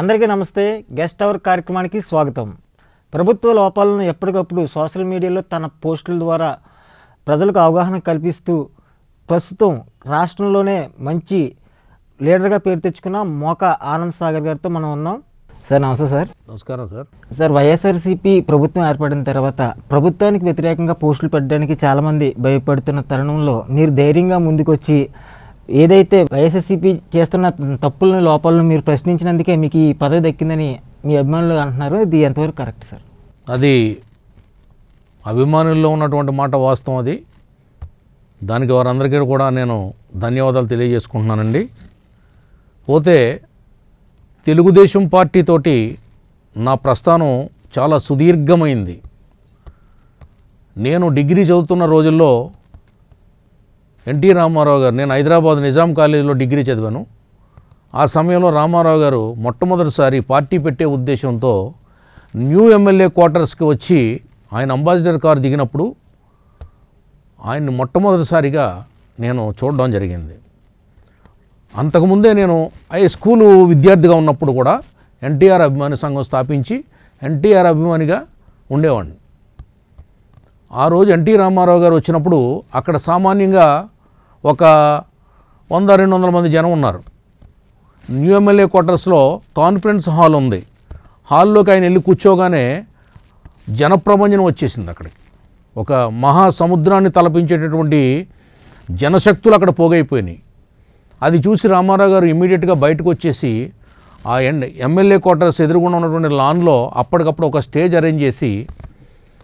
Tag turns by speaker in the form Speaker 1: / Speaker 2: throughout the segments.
Speaker 1: అందరికీ నమస్తే guest hour కార్యక్రమానికి స్వాగతం ప్రభుత్వ లోపాలను ఎప్పటికప్పుడు సోషల్ మీడియాలో తన పోస్టుల ద్వారా ప్రజలకు అవగాహన కల్పిస్తూ ప్రస్తుతం రాష్ట్రంలోనే మంచి లీడర్గా పేరు తెచ్చుకున్న మోకా ఆనంద్ సాగర్ గారితో మనం ఉన్నాం సార్ నమస్తే సార్ నమస్కారం సార్ సార్ వైఎస్ఆర్సీపీ ప్రభుత్వం ఏర్పడిన తర్వాత ప్రభుత్వానికి వ్యతిరేకంగా పోస్టులు పెట్టడానికి చాలామంది భయపడుతున్న తరుణంలో మీరు ధైర్యంగా ముందుకొచ్చి ఏదైతే వైఎస్ఎస్సీపీ చేస్తున్న తప్పులను లోపాలను మీరు ప్రశ్నించినందుకే మీకు ఈ పదవి దక్కిందని మీ అభిమానులు అంటున్నారు ఇది ఎంతవరకు కరెక్ట్ సార్
Speaker 2: అది అభిమానుల్లో ఉన్నటువంటి మాట వాస్తవం అది దానికి వారందరికీ కూడా నేను ధన్యవాదాలు తెలియజేసుకుంటున్నానండి పోతే తెలుగుదేశం పార్టీతోటి నా ప్రస్థానం చాలా సుదీర్ఘమైంది నేను డిగ్రీ చదువుతున్న రోజుల్లో ఎన్టీ రామారావు గారు నేను హైదరాబాద్ నిజాం కాలేజీలో డిగ్రీ చదివాను ఆ సమయంలో రామారావు గారు మొట్టమొదటిసారి పార్టీ పెట్టే ఉద్దేశంతో న్యూ ఎమ్మెల్యే క్వార్టర్స్కి వచ్చి ఆయన అంబాసిడర్ కారు దిగినప్పుడు ఆయన్ని మొట్టమొదటిసారిగా నేను చూడడం జరిగింది అంతకుముందే నేను ఐ స్కూలు విద్యార్థిగా ఉన్నప్పుడు కూడా ఎన్టీఆర్ అభిమాని సంఘం స్థాపించి ఎన్టీఆర్ అభిమానిగా ఉండేవాడిని ఆ రోజు ఎన్టీ రామారావు గారు వచ్చినప్పుడు అక్కడ సామాన్యంగా ఒక వంద రెండు వందల మంది జనం ఉన్నారు న్యూ ఎమ్మెల్యే క్వార్టర్స్లో కాన్ఫరెన్స్ హాల్ ఉంది హాల్లోకి ఆయన వెళ్ళి కూర్చోగానే జనప్రభంజనం వచ్చేసింది అక్కడికి ఒక మహా సముద్రాన్ని తలపించేటటువంటి జనశక్తులు అక్కడ పోగైపోయినాయి అది చూసి రామారావు గారు ఇమీడియట్గా బయటకు వచ్చేసి ఆ ఎండ్ ఎమ్మెల్యే క్వార్టర్స్ ఎదురుగుండా ఉన్నటువంటి లాన్లో అప్పటికప్పుడు ఒక స్టేజ్ అరేంజ్ చేసి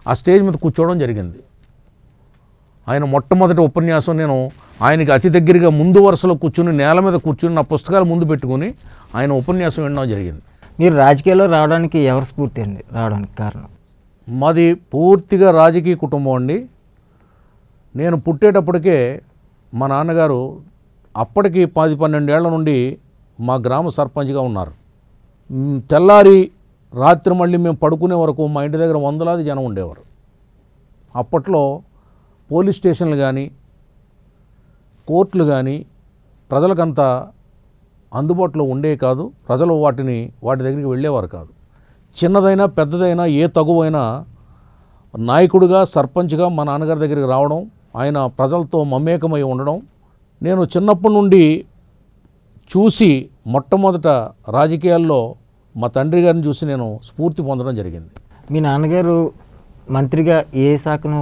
Speaker 2: ఆ స్టేజ్ మీద కూర్చోవడం జరిగింది ఆయన మొట్టమొదటి ఉపన్యాసం నేను ఆయనకి అతి దగ్గరగా ముందు వరుసలో కూర్చుని నేల మీద కూర్చుని నా పుస్తకాలు ముందు పెట్టుకుని ఆయన ఉపన్యాసం వినడం జరిగింది మీరు రాజకీయాల్లో రావడానికి ఎవరు స్ఫూర్తి అండి రావడానికి కారణం మాది పూర్తిగా రాజకీయ కుటుంబం అండి నేను పుట్టేటప్పటికే మా నాన్నగారు అప్పటికి పది పన్నెండేళ్ల నుండి మా గ్రామ సర్పంచ్గా ఉన్నారు తెల్లారి రాత్రి మళ్ళీ మేము పడుకునే వరకు మా ఇంటి దగ్గర వందలాది జనం ఉండేవారు అప్పట్లో పోలీస్ స్టేషన్లు కానీ కోర్టులు కానీ ప్రజలకంత అందుబాటులో ఉండే కాదు ప్రజలు వాటిని వాటి దగ్గరికి వెళ్ళేవారు కాదు చిన్నదైనా పెద్దదైనా ఏ తగువైనా నాయకుడిగా సర్పంచ్గా మా నాన్నగారి దగ్గరికి రావడం ఆయన ప్రజలతో మమేకమై ఉండడం నేను చిన్నప్పటి నుండి చూసి మొట్టమొదట రాజకీయాల్లో మా తండ్రి గారిని చూసి నేను స్ఫూర్తి పొందడం జరిగింది మీ నాన్నగారు మంత్రిగా ఏ శాఖను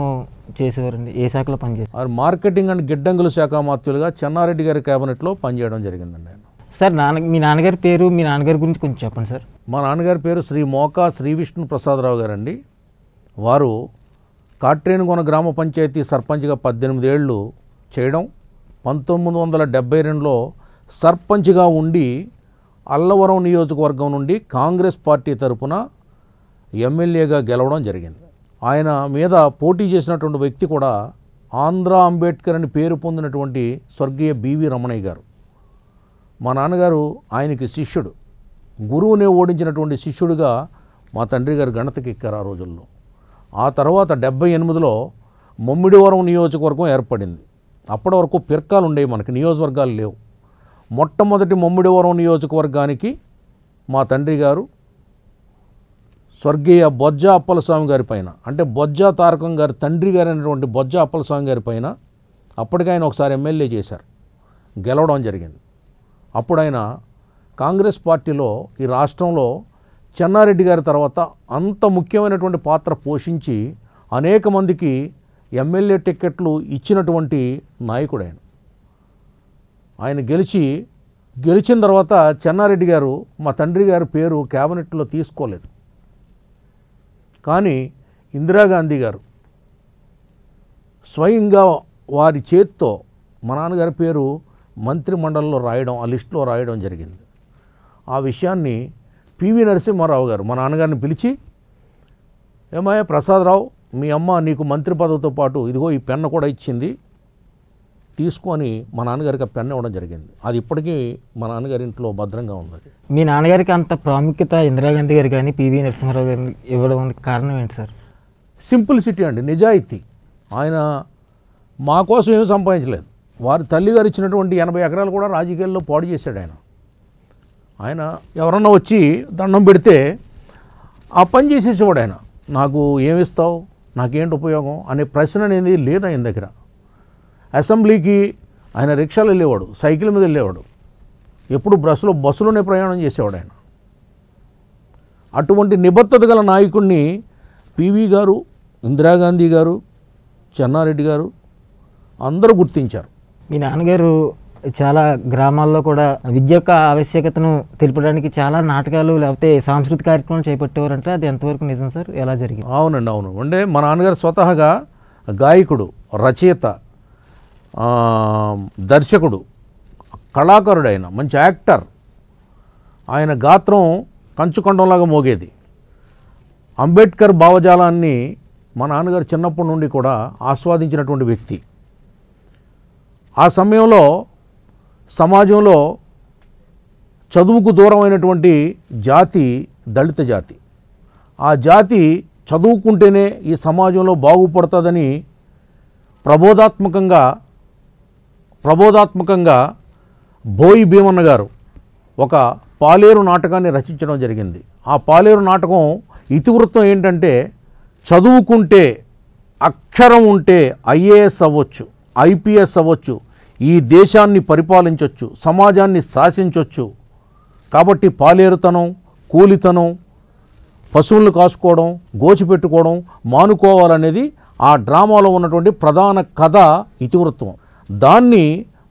Speaker 2: చేసేవారండి ఏ శాఖలో పనిచేసారు మార్కెటింగ్ అండ్ గిడ్డంగుల శాఖ మంత్రులుగా చెన్నారెడ్డి గారి క్యాబినెట్లో పనిచేయడం జరిగిందండి ఆయన
Speaker 1: సార్ నాన్న మీ నాన్నగారి పేరు మీ నాన్నగారి గురించి కొంచెం చెప్పండి సార్
Speaker 2: మా నాన్నగారి పేరు శ్రీ మోకా శ్రీ విష్ణు ప్రసాదరావు గారండి వారు కాట్రేనుగొన గ్రామ పంచాయతీ సర్పంచ్గా పద్దెనిమిది ఏళ్ళు చేయడం పంతొమ్మిది వందల డెబ్బై రెండులో సర్పంచ్గా ఉండి అల్లవరం నియోజకవర్గం నుండి కాంగ్రెస్ పార్టీ తరపున ఎమ్మెల్యేగా గెలవడం జరిగింది ఆయన మీద పోటీ చేసినటువంటి వ్యక్తి కూడా ఆంధ్ర అంబేద్కర్ అని పేరు పొందినటువంటి స్వర్గీయ బివి రమణయ్య గారు మా నాన్నగారు ఆయనకి శిష్యుడు గురువునే ఓడించినటువంటి శిష్యుడిగా మా తండ్రి గారు గణతకి ఎక్కారు ఆ రోజుల్లో ఆ తర్వాత డెబ్బై ఎనిమిదిలో మమ్మిడివరం నియోజకవర్గం ఏర్పడింది అప్పటి వరకు పిర్కాలు ఉండేవి మనకి నియోజకవర్గాలు లేవు మొట్టమొదటి మమ్మిడివరం నియోజకవర్గానికి మా తండ్రి గారు స్వర్గీయ బొజ్జ అప్పలస్వామి గారి పైన అంటే బొజ్జ తారకం గారి తండ్రి గారైనటువంటి బొజ్జ అప్పలస్వామి గారి పైన అప్పటికైనా ఒకసారి ఎమ్మెల్యే చేశారు గెలవడం జరిగింది అప్పుడైనా కాంగ్రెస్ పార్టీలో ఈ రాష్ట్రంలో చెన్నారెడ్డి గారి తర్వాత అంత ముఖ్యమైనటువంటి పాత్ర పోషించి అనేక మందికి ఎమ్మెల్యే టిక్కెట్లు ఇచ్చినటువంటి నాయకుడు ఆయన ఆయన గెలిచి గెలిచిన తర్వాత చెన్నారెడ్డి గారు మా తండ్రి గారి పేరు క్యాబినెట్లో తీసుకోలేదు కానీ ఇందిరాగాంధీ గారు స్వయంగా వారి చేత్తో మా నాన్నగారి పేరు మంత్రిమండలిలో రాయడం ఆ లిస్టులో రాయడం జరిగింది ఆ విషయాన్ని పివి నరసింహారావు గారు మా నాన్నగారిని పిలిచి ఏమయ్య ప్రసాదరావు మీ అమ్మ నీకు మంత్రి పదవితో పాటు ఇదిగో ఈ పెన్ను కూడా ఇచ్చింది తీసుకొని మా నాన్నగారికి ఆ పెన్ ఇవ్వడం జరిగింది అది ఇప్పటికీ మా నాన్నగారి ఇంట్లో భద్రంగా ఉన్నది
Speaker 1: మీ నాన్నగారికి అంత ప్రాముఖ్యత ఇందిరాగాంధీ గారు కానీ పివి నరసింహారావు గారు ఇవ్వడం కారణం ఏంటి సార్ సింప్లిసిటీ అండి నిజాయితీ
Speaker 2: ఆయన మా కోసం ఏమీ సంపాదించలేదు వారి తల్లిగారు ఇచ్చినటువంటి ఎనభై ఎకరాలు కూడా రాజకీయాల్లో పాడు చేశాడు ఆయన ఆయన ఎవరన్నా వచ్చి దండం పెడితే ఆ పని చేసేసేవాడు ఆయన నాకు ఏమిస్తావు నాకేంటి ఉపయోగం అనే ప్రశ్న అనేది లేదు ఆయన దగ్గర అసెంబ్లీకి ఆయన రిక్షాలు వెళ్ళేవాడు సైకిల్ మీద వెళ్ళేవాడు ఎప్పుడు బస్సులో బస్సులోనే ప్రయాణం చేసేవాడు ఆయన అటువంటి నిబద్ధత గల నాయకుడిని పివి గారు ఇందిరాగాంధీ గారు
Speaker 1: చెన్నారెడ్డి గారు అందరూ గుర్తించారు మీ నాన్నగారు చాలా గ్రామాల్లో కూడా విద్య యొక్క ఆవశ్యకతను తెలిపడానికి చాలా నాటకాలు లేకపోతే సాంస్కృతిక కార్యక్రమాలు చేపట్టేవారంటే అది ఎంతవరకు నిజం సార్ ఎలా జరిగింది అవునండి అవును అంటే మా నాన్నగారు స్వతహాగా
Speaker 2: గాయకుడు రచయిత దర్శకుడు కళాకారుడు ఆయన మంచి యాక్టర్ ఆయన గాత్రం కంచుకొండంలాగా మోగేది అంబేద్కర్ భావజాలాన్ని మా నాన్నగారు చిన్నప్పటి నుండి కూడా ఆస్వాదించినటువంటి వ్యక్తి ఆ సమయంలో సమాజంలో చదువుకు దూరమైనటువంటి జాతి దళిత జాతి ఆ జాతి చదువుకుంటేనే ఈ సమాజంలో బాగుపడుతుందని ప్రబోధాత్మకంగా ప్రబోధాత్మకంగా బోయి భీమన్న గారు ఒక పాలేరు నాటకాన్ని రచించడం జరిగింది ఆ పాలేరు నాటకం ఇతివృత్తం ఏంటంటే చదువుకుంటే అక్షరం ఉంటే ఐఏఎస్ అవ్వచ్చు ఐపీఎస్ అవ్వచ్చు ఈ దేశాన్ని పరిపాలించవచ్చు సమాజాన్ని శాసించవచ్చు కాబట్టి పాలేరుతనం కూలితనం పశువులను కాసుకోవడం గోచిపెట్టుకోవడం మానుకోవాలనేది ఆ డ్రామాలో ఉన్నటువంటి ప్రధాన కథ ఇతివృత్తం దాన్ని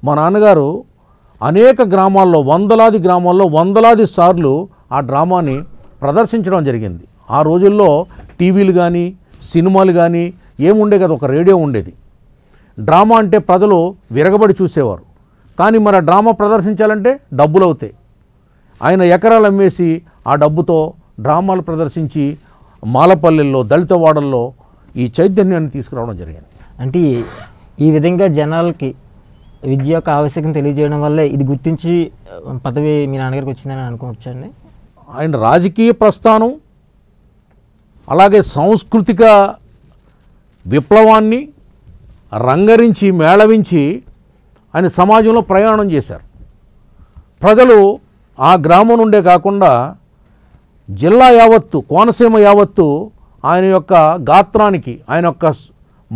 Speaker 2: మా నాన్నగారు అనేక గ్రామాల్లో వందలాది గ్రామాల్లో వందలాది సార్లు ఆ డ్రామాని ప్రదర్శించడం జరిగింది ఆ రోజుల్లో టీవీలు కానీ సినిమాలు కానీ ఏముండే కదా ఒక రేడియో ఉండేది డ్రామా అంటే ప్రజలు విరగబడి చూసేవారు కానీ మరి డ్రామా ప్రదర్శించాలంటే డబ్బులు అవుతాయి ఆయన ఎకరాలు అమ్మేసి ఆ డబ్బుతో డ్రామాలు
Speaker 1: ప్రదర్శించి మాలపల్లెల్లో దళితవాడల్లో ఈ చైతన్యాన్ని తీసుకురావడం జరిగింది అంటే ఈ విధంగా జనాలకి విద్య యొక్క ఆవశ్యకతను తెలియజేయడం వల్లే ఇది గుర్తించి పదవి మీ నాన్నగారికి వచ్చిందని అనుకోవచ్చండి ఆయన రాజకీయ ప్రస్థానం
Speaker 2: అలాగే సాంస్కృతిక విప్లవాన్ని రంగరించి మేళవించి ఆయన సమాజంలో ప్రయాణం చేశారు ప్రజలు ఆ గ్రామం నుండే కాకుండా జిల్లా యావత్తు కోనసీమ యావత్తు ఆయన యొక్క గాత్రానికి ఆయన యొక్క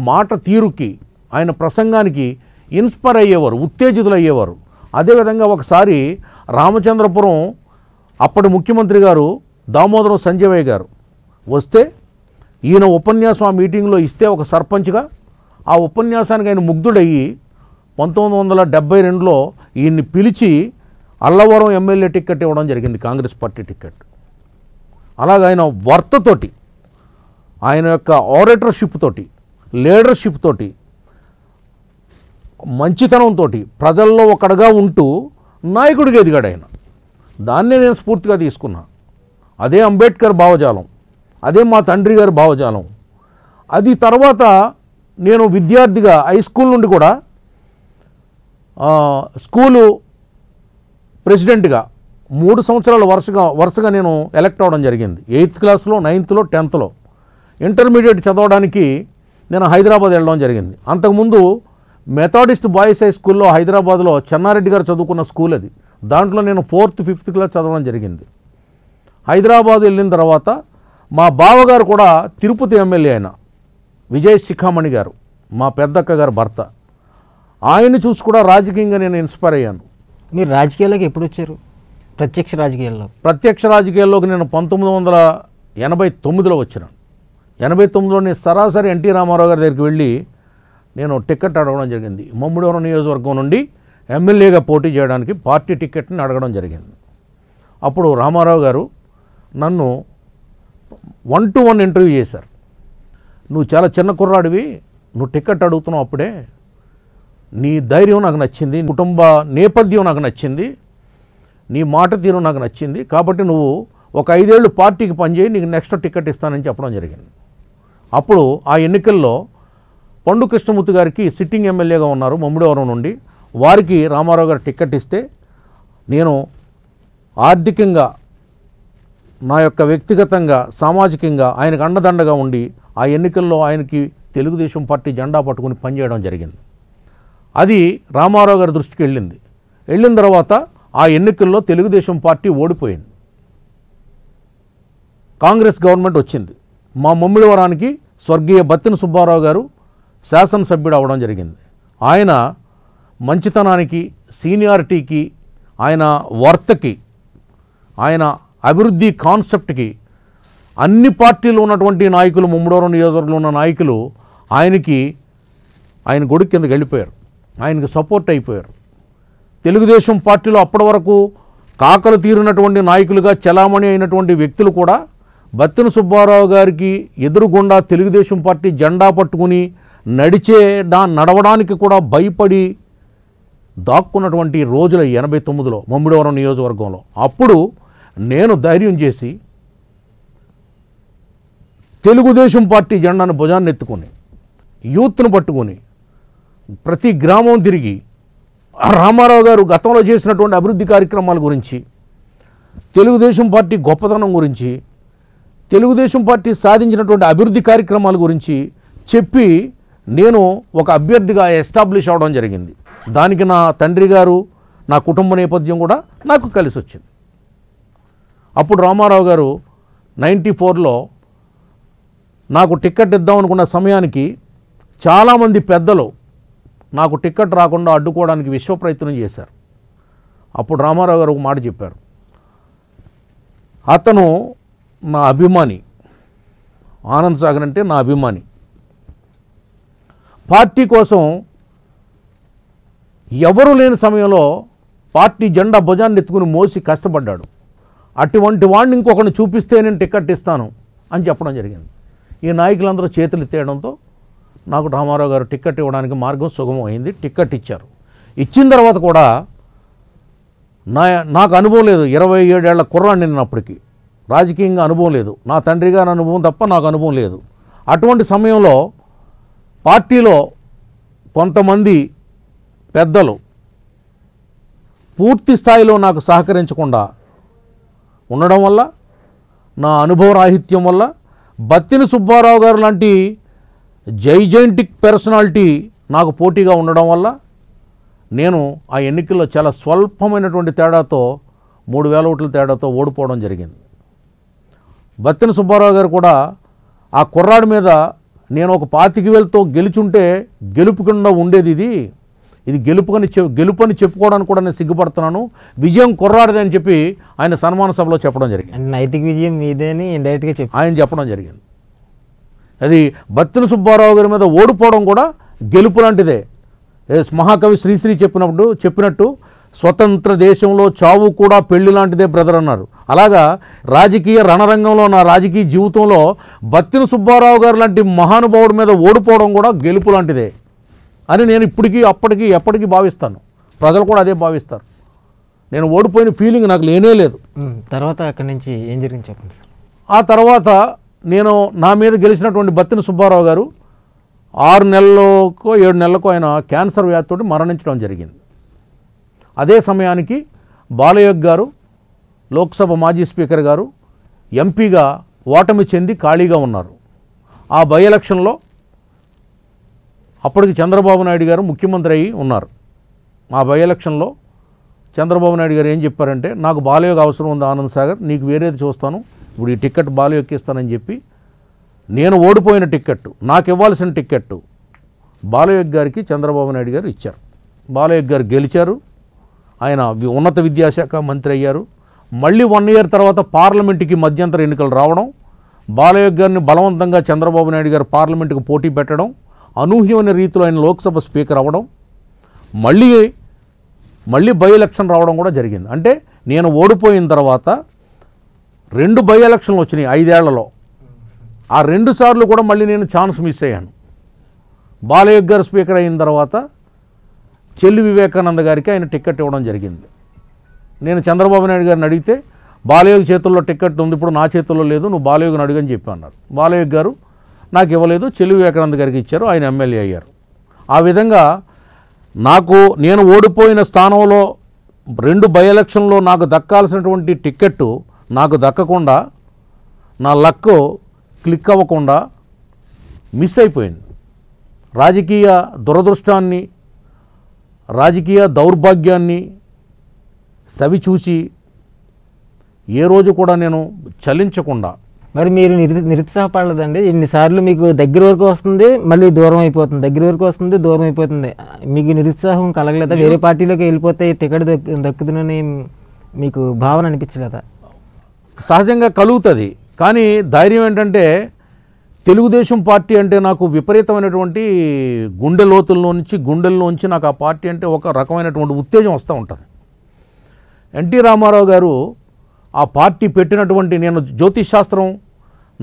Speaker 2: మాట తీరుకి ఆయన ప్రసంగానికి ఇన్స్పైర్ అయ్యేవారు ఉత్తేజితులు అయ్యేవారు అదేవిధంగా ఒకసారి రామచంద్రపురం అప్పటి ముఖ్యమంత్రి గారు దామోదరం సంజయ్ గారు వస్తే ఈయన ఉపన్యాసం ఆ మీటింగ్లో ఇస్తే ఒక సర్పంచ్గా ఆ ఉపన్యాసానికి ఆయన ముగ్ధుడయ్యి పంతొమ్మిది వందల డెబ్బై రెండులో ఈయన్ని పిలిచి అల్లవరం ఎమ్మెల్యే టిక్కెట్ ఇవ్వడం జరిగింది కాంగ్రెస్ పార్టీ టిక్కెట్ అలాగ ఆయన వర్తతోటి ఆయన యొక్క ఆరేటర్షిప్ తోటి లీడర్షిప్ తోటి మంచితనంతో ప్రజల్లో ఒకడుగా ఉంటూ నాయకుడిగా ఎదిగాడు ఆయన దాన్నే నేను స్ఫూర్తిగా తీసుకున్నా అదే అంబేద్కర్ భావజాలం అదే మా తండ్రి గారి భావజాలం అది తర్వాత నేను విద్యార్థిగా హై స్కూల్ నుండి కూడా స్కూలు ప్రెసిడెంట్గా మూడు సంవత్సరాలు వరుసగా వరుసగా నేను ఎలక్ట్ అవ్వడం జరిగింది ఎయిత్ క్లాస్లో నైన్త్లో టెన్త్లో ఇంటర్మీడియట్ చదవడానికి నేను హైదరాబాద్ వెళ్ళడం జరిగింది అంతకుముందు మెథాడిస్ట్ బాయ్స్ హై స్కూల్లో హైదరాబాద్లో చెన్నారెడ్డి గారు చదువుకున్న స్కూల్ అది దాంట్లో నేను ఫోర్త్ ఫిఫ్త్ క్లాస్ చదవడం జరిగింది హైదరాబాద్ వెళ్ళిన తర్వాత మా బావగారు కూడా తిరుపతి ఎమ్మెల్యే ఆయన విజయ్ శిఖామణి గారు మా పెద్దక్క గారు భర్త ఆయన చూసి కూడా రాజకీయంగా నేను ఇన్స్పైర్ అయ్యాను మీరు రాజకీయాల్లోకి ఎప్పుడు వచ్చారు ప్రత్యక్ష రాజకీయాల్లో ప్రత్యక్ష రాజకీయాల్లోకి నేను పంతొమ్మిది వందల ఎనభై తొమ్మిదిలో వచ్చినాను ఎనభై తొమ్మిదిలో నేను సరాసరి ఎన్టీ రామారావు గారి దగ్గరికి వెళ్ళి నేను టికెట్ అడగడం జరిగింది మమ్మిడవరం నియోజకవర్గం నుండి ఎమ్మెల్యేగా పోటీ చేయడానికి పార్టీ టికెట్ని అడగడం జరిగింది అప్పుడు రామారావు గారు నన్ను వన్ టు వన్ ఇంటర్వ్యూ చేశారు నువ్వు చాలా చిన్న కుర్రాడివి నువ్వు టికెట్ అడుగుతున్నావు అప్పుడే నీ ధైర్యం నాకు నచ్చింది కుటుంబ నేపథ్యం నాకు నచ్చింది నీ మాట తీరు నాకు నచ్చింది కాబట్టి నువ్వు ఒక ఐదేళ్ళు పార్టీకి పనిచేయి నీకు నెక్స్ట్ టికెట్ ఇస్తానని చెప్పడం జరిగింది అప్పుడు ఆ ఎన్నికల్లో పండు కృష్ణమూర్తి గారికి సిట్టింగ్ ఎమ్మెల్యేగా ఉన్నారు ముమ్మడివరం నుండి వారికి రామారావు గారు టిక్కెట్ ఇస్తే నేను ఆర్థికంగా నా యొక్క వ్యక్తిగతంగా సామాజికంగా ఆయనకు అండదండగా ఉండి ఆ ఎన్నికల్లో ఆయనకి తెలుగుదేశం పార్టీ జెండా పట్టుకుని పనిచేయడం జరిగింది అది రామారావు గారి దృష్టికి వెళ్ళింది వెళ్ళిన తర్వాత ఆ ఎన్నికల్లో తెలుగుదేశం పార్టీ ఓడిపోయింది కాంగ్రెస్ గవర్నమెంట్ వచ్చింది మా మమ్మిడివరానికి స్వర్గీయ బత్తిన సుబ్బారావు గారు శాసనసభ్యుడు అవడం జరిగింది ఆయన మంచితనానికి సీనియారిటీకి ఆయన వర్తకి ఆయన అభివృద్ధి కాన్సెప్ట్కి అన్ని పార్టీలు ఉన్నటువంటి నాయకులు ముమ్మడోరం నియోజకవర్గంలో ఉన్న నాయకులు ఆయనకి ఆయన గొడుగు కిందకి వెళ్ళిపోయారు ఆయనకు సపోర్ట్ అయిపోయారు తెలుగుదేశం పార్టీలో అప్పటి వరకు కాకలు తీరినటువంటి నాయకులుగా చలామణి అయినటువంటి వ్యక్తులు కూడా బత్తిన సుబ్బారావు గారికి ఎదురుగుండా తెలుగుదేశం పార్టీ జెండా పట్టుకుని నడిచే దా నడవడానికి కూడా భయపడి దాక్కున్నటువంటి రోజుల ఎనభై తొమ్మిదిలో మమ్మిడివరం నియోజకవర్గంలో అప్పుడు నేను ధైర్యం చేసి తెలుగుదేశం పార్టీ జెండాను భుజాన్ని ఎత్తుకొని యూత్ను పట్టుకొని ప్రతి గ్రామం తిరిగి రామారావు గారు గతంలో చేసినటువంటి అభివృద్ధి కార్యక్రమాల గురించి తెలుగుదేశం పార్టీ గొప్పతనం గురించి తెలుగుదేశం పార్టీ సాధించినటువంటి అభివృద్ధి కార్యక్రమాల గురించి చెప్పి నేను ఒక అభ్యర్థిగా ఎస్టాబ్లిష్ అవడం జరిగింది దానికి నా తండ్రి గారు నా కుటుంబ నేపథ్యం కూడా నాకు కలిసి వచ్చింది అప్పుడు రామారావు గారు నైంటీ ఫోర్లో నాకు టిక్కెట్ ఇద్దాం అనుకున్న సమయానికి చాలామంది పెద్దలు నాకు టిక్కెట్ రాకుండా అడ్డుకోవడానికి విశ్వ ప్రయత్నం చేశారు అప్పుడు రామారావు గారు ఒక మాట చెప్పారు అతను నా అభిమాని ఆనంద్ సాగర్ అంటే నా అభిమాని పార్టీ కోసం ఎవరు లేని సమయంలో పార్టీ జెండా భుజాన్ని ఎత్తుకుని మోసి కష్టపడ్డాడు అటువంటి వాడిని ఇంకొకరిని చూపిస్తే నేను టికెట్ ఇస్తాను అని చెప్పడం జరిగింది ఈ నాయకులందరూ చేతులు ఎత్తేయడంతో నాకు రామారావు గారు టికెట్ ఇవ్వడానికి మార్గం సుగమమైంది అయింది టికెట్ ఇచ్చారు ఇచ్చిన తర్వాత కూడా నా నాకు అనుభవం లేదు ఇరవై ఏడేళ్ల కుర్రాన్ని నేను అప్పటికి రాజకీయంగా అనుభవం లేదు నా తండ్రి గారి అనుభవం తప్ప నాకు అనుభవం లేదు అటువంటి సమయంలో పార్టీలో కొంతమంది పెద్దలు పూర్తి స్థాయిలో నాకు సహకరించకుండా ఉండడం వల్ల నా అనుభవ రాహిత్యం వల్ల బత్తిన సుబ్బారావు గారు లాంటి జైజెంటిక్ పర్సనాలిటీ నాకు పోటీగా ఉండడం వల్ల నేను ఆ ఎన్నికల్లో చాలా స్వల్పమైనటువంటి తేడాతో మూడు వేల ఓట్ల తేడాతో ఓడిపోవడం జరిగింది బత్తిన సుబ్బారావు గారు కూడా ఆ కుర్రాడి మీద నేను ఒక పాతికి వేలతో గెలుచుంటే గెలుపు కింద ఉండేది ఇది ఇది గెలుపుని చె గెలుపు అని చెప్పుకోవడానికి కూడా నేను సిగ్గుపడుతున్నాను విజయం కుర్రాడని అని చెప్పి ఆయన సన్మాన సభలో చెప్పడం జరిగింది నైతిక విజయం మీదేని డైరెక్ట్గా చెప్పి ఆయన చెప్పడం జరిగింది అది బత్తిన సుబ్బారావు గారి మీద ఓడిపోవడం కూడా గెలుపు లాంటిదే మహాకవి శ్రీశ్రీ చెప్పినప్పుడు చెప్పినట్టు స్వతంత్ర దేశంలో చావు కూడా పెళ్లి లాంటిదే బ్రదర్ అన్నారు అలాగా రాజకీయ రణరంగంలో నా రాజకీయ జీవితంలో బత్తిన సుబ్బారావు గారు లాంటి మహానుభావుడి మీద ఓడిపోవడం కూడా గెలుపు లాంటిదే అని నేను ఇప్పటికీ అప్పటికీ ఎప్పటికీ భావిస్తాను ప్రజలు కూడా అదే భావిస్తారు నేను ఓడిపోయిన ఫీలింగ్ నాకు లేనే లేదు
Speaker 1: తర్వాత అక్కడి నుంచి ఏం జరిగింది చెప్పండి సార్
Speaker 2: ఆ తర్వాత నేను నా మీద గెలిచినటువంటి బత్తిన సుబ్బారావు గారు ఆరు నెలలకో ఏడు నెలలకో ఆయన క్యాన్సర్ వ్యాధితో మరణించడం జరిగింది అదే సమయానికి బాలయోగ్ గారు లోక్సభ మాజీ స్పీకర్ గారు ఎంపీగా ఓటమి చెంది ఖాళీగా ఉన్నారు ఆ బై ఎలక్షన్లో అప్పటికి చంద్రబాబు నాయుడు గారు ముఖ్యమంత్రి అయ్యి ఉన్నారు ఆ బై ఎలక్షన్లో చంద్రబాబు నాయుడు గారు ఏం చెప్పారంటే నాకు బాలయోగ అవసరం ఉంది ఆనంద్ సాగర్ నీకు వేరేది చూస్తాను ఇప్పుడు ఈ టికెట్ బాలయోకి ఇస్తానని చెప్పి నేను ఓడిపోయిన టిక్కెట్టు నాకు ఇవ్వాల్సిన టిక్కెట్టు బాలయోగ్ గారికి చంద్రబాబు నాయుడు గారు ఇచ్చారు బాలయోగ్ గారు గెలిచారు ఆయన ఉన్నత విద్యాశాఖ మంత్రి అయ్యారు మళ్ళీ వన్ ఇయర్ తర్వాత పార్లమెంటుకి మధ్యంతర ఎన్నికలు రావడం బాలయోగ్ గారిని బలవంతంగా చంద్రబాబు నాయుడు గారు పార్లమెంటుకు పోటీ పెట్టడం అనూహ్యమైన రీతిలో ఆయన లోక్సభ స్పీకర్ అవ్వడం మళ్ళీ మళ్ళీ బై ఎలక్షన్ రావడం కూడా జరిగింది అంటే నేను ఓడిపోయిన తర్వాత రెండు బై ఎలక్షన్లు వచ్చినాయి ఐదేళ్లలో ఆ రెండు సార్లు కూడా మళ్ళీ నేను ఛాన్స్ మిస్ అయ్యాను బాలయోగ్ గారు స్పీకర్ అయిన తర్వాత చెల్లి వివేకానంద గారికి ఆయన టికెట్ ఇవ్వడం జరిగింది నేను చంద్రబాబు నాయుడు గారిని అడిగితే బాలయోగి చేతుల్లో టికెట్ ఉంది ఇప్పుడు నా చేతుల్లో లేదు నువ్వు బాలయోగిని అడుగని చెప్పి అన్నారు బాలయోగి గారు నాకు ఇవ్వలేదు చెల్లి వివేకానంద గారికి ఇచ్చారు ఆయన ఎమ్మెల్యే అయ్యారు ఆ విధంగా నాకు నేను ఓడిపోయిన స్థానంలో రెండు బై ఎలక్షన్లో నాకు దక్కాల్సినటువంటి టిక్కెట్టు నాకు దక్కకుండా నా లక్ క్లిక్ అవ్వకుండా మిస్ అయిపోయింది రాజకీయ దురదృష్టాన్ని రాజకీయ దౌర్భాగ్యాన్ని
Speaker 1: సవి చూసి ఏ రోజు కూడా నేను చలించకుండా మరి మీరు నిరు నిరుత్సాహపడలేదండి ఇన్నిసార్లు మీకు దగ్గర వరకు వస్తుంది మళ్ళీ దూరం అయిపోతుంది దగ్గర వరకు వస్తుంది దూరం అయిపోతుంది మీకు నిరుత్సాహం కలగలేదా వేరే పార్టీలోకి వెళ్ళిపోతే టికెట్ దక్కుతుందని మీకు భావన అనిపించలేదా
Speaker 2: సహజంగా కలుగుతుంది కానీ ధైర్యం ఏంటంటే తెలుగుదేశం పార్టీ అంటే నాకు విపరీతమైనటువంటి గుండె గుండెల్లో గుండెల్లోంచి నాకు ఆ పార్టీ అంటే ఒక రకమైనటువంటి ఉత్తేజం వస్తూ ఉంటుంది ఎన్టీ రామారావు గారు ఆ పార్టీ పెట్టినటువంటి నేను శాస్త్రం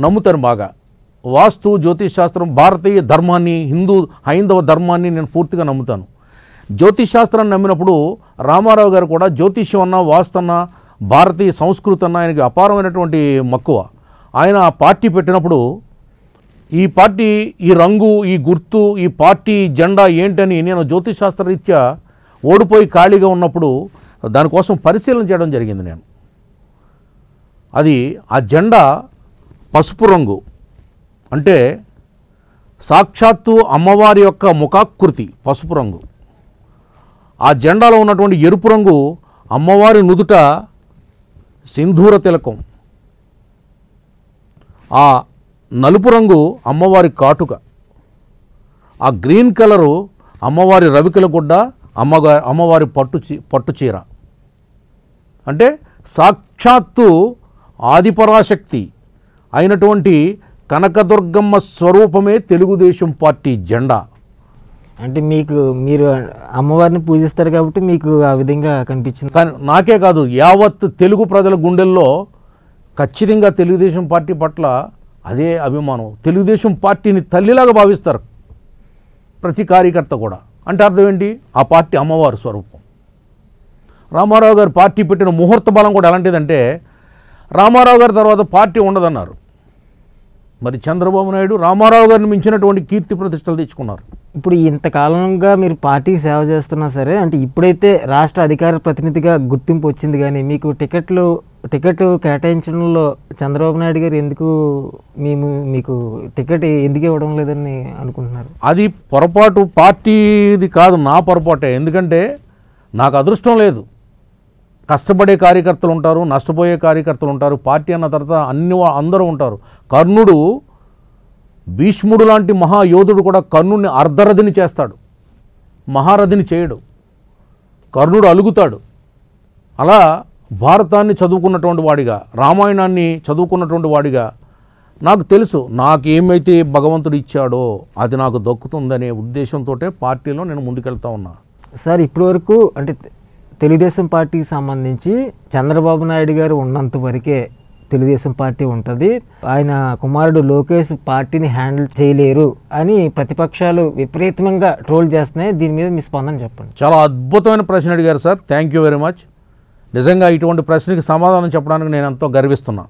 Speaker 2: నమ్ముతాను బాగా వాస్తు శాస్త్రం భారతీయ ధర్మాన్ని హిందూ హైందవ ధర్మాన్ని నేను పూర్తిగా నమ్ముతాను శాస్త్రాన్ని నమ్మినప్పుడు రామారావు గారు కూడా జ్యోతిష్యం అన్న వాస్తన్న భారతీయ సంస్కృతి అన్న ఆయనకి అపారమైనటువంటి మక్కువ ఆయన ఆ పార్టీ పెట్టినప్పుడు ఈ పార్టీ ఈ రంగు ఈ గుర్తు ఈ పార్టీ జెండా ఏంటని నేను శాస్త్రరీత్యా ఓడిపోయి ఖాళీగా ఉన్నప్పుడు దానికోసం పరిశీలన చేయడం జరిగింది నేను అది ఆ జెండా పసుపు రంగు అంటే సాక్షాత్తు అమ్మవారి యొక్క ముఖాకృతి పసుపు రంగు ఆ జెండాలో ఉన్నటువంటి ఎరుపు రంగు అమ్మవారి నుదుట సింధూర తిలకం ఆ నలుపు రంగు అమ్మవారి కాటుక ఆ గ్రీన్ కలరు అమ్మవారి రవికల గుడ్డ అమ్మగారి అమ్మవారి పట్టు పట్టు చీర అంటే సాక్షాత్తు ఆదిపరాశక్తి అయినటువంటి కనకదుర్గమ్మ స్వరూపమే తెలుగుదేశం పార్టీ జెండా
Speaker 1: అంటే మీకు మీరు అమ్మవారిని పూజిస్తారు కాబట్టి మీకు ఆ విధంగా కనిపించింది కానీ నాకే కాదు యావత్ తెలుగు ప్రజల గుండెల్లో ఖచ్చితంగా తెలుగుదేశం పార్టీ
Speaker 2: పట్ల అదే అభిమానం తెలుగుదేశం పార్టీని తల్లిలాగా భావిస్తారు ప్రతి కార్యకర్త కూడా అంటే అర్థం ఏంటి ఆ పార్టీ అమ్మవారు స్వరూపం రామారావు గారు పార్టీ పెట్టిన ముహూర్త బలం కూడా ఎలాంటిదంటే రామారావు గారి తర్వాత పార్టీ ఉండదన్నారు
Speaker 1: మరి చంద్రబాబు నాయుడు రామారావు గారిని మించినటువంటి కీర్తి ప్రతిష్టలు తెచ్చుకున్నారు ఇప్పుడు ఇంతకాలంగా మీరు పార్టీకి సేవ చేస్తున్నా సరే అంటే ఇప్పుడైతే రాష్ట్ర అధికార ప్రతినిధిగా గుర్తింపు వచ్చింది కానీ మీకు టికెట్లు టికెట్ కేటాయించడంలో చంద్రబాబు నాయుడు గారు ఎందుకు మేము మీకు టికెట్ ఎందుకు ఇవ్వడం లేదని అనుకుంటున్నారు అది పొరపాటు
Speaker 2: పార్టీది కాదు నా పొరపాటే ఎందుకంటే నాకు అదృష్టం లేదు కష్టపడే కార్యకర్తలు ఉంటారు నష్టపోయే కార్యకర్తలు ఉంటారు పార్టీ అన్న తర్వాత అన్ని అందరూ ఉంటారు కర్ణుడు భీష్ముడు లాంటి మహాయోధుడు కూడా కర్ణుడిని అర్ధరథిని చేస్తాడు మహారథిని చేయడు కర్ణుడు అలుగుతాడు అలా భారతాన్ని చదువుకున్నటువంటి వాడిగా రామాయణాన్ని చదువుకున్నటువంటి వాడిగా నాకు తెలుసు నాకేమైతే భగవంతుడు ఇచ్చాడో అది నాకు దక్కుతుందనే ఉద్దేశంతో పార్టీలో నేను ముందుకెళ్తా ఉన్నా
Speaker 1: సార్ ఇప్పటివరకు అంటే తెలుగుదేశం పార్టీకి సంబంధించి చంద్రబాబు నాయుడు గారు ఉన్నంత వరకే తెలుగుదేశం పార్టీ ఉంటుంది ఆయన కుమారుడు లోకేష్ పార్టీని హ్యాండిల్ చేయలేరు అని ప్రతిపక్షాలు విపరీతంగా ట్రోల్ చేస్తున్నాయి దీని మీద మీ స్పందన చెప్పండి చాలా అద్భుతమైన ప్రశ్న అడిగారు sir thank you very much
Speaker 2: నిజంగా ఇటువంటి ప్రశ్నకి సమాధానం చెప్పడానికి నేను ఎంతో గర్విస్తున్నా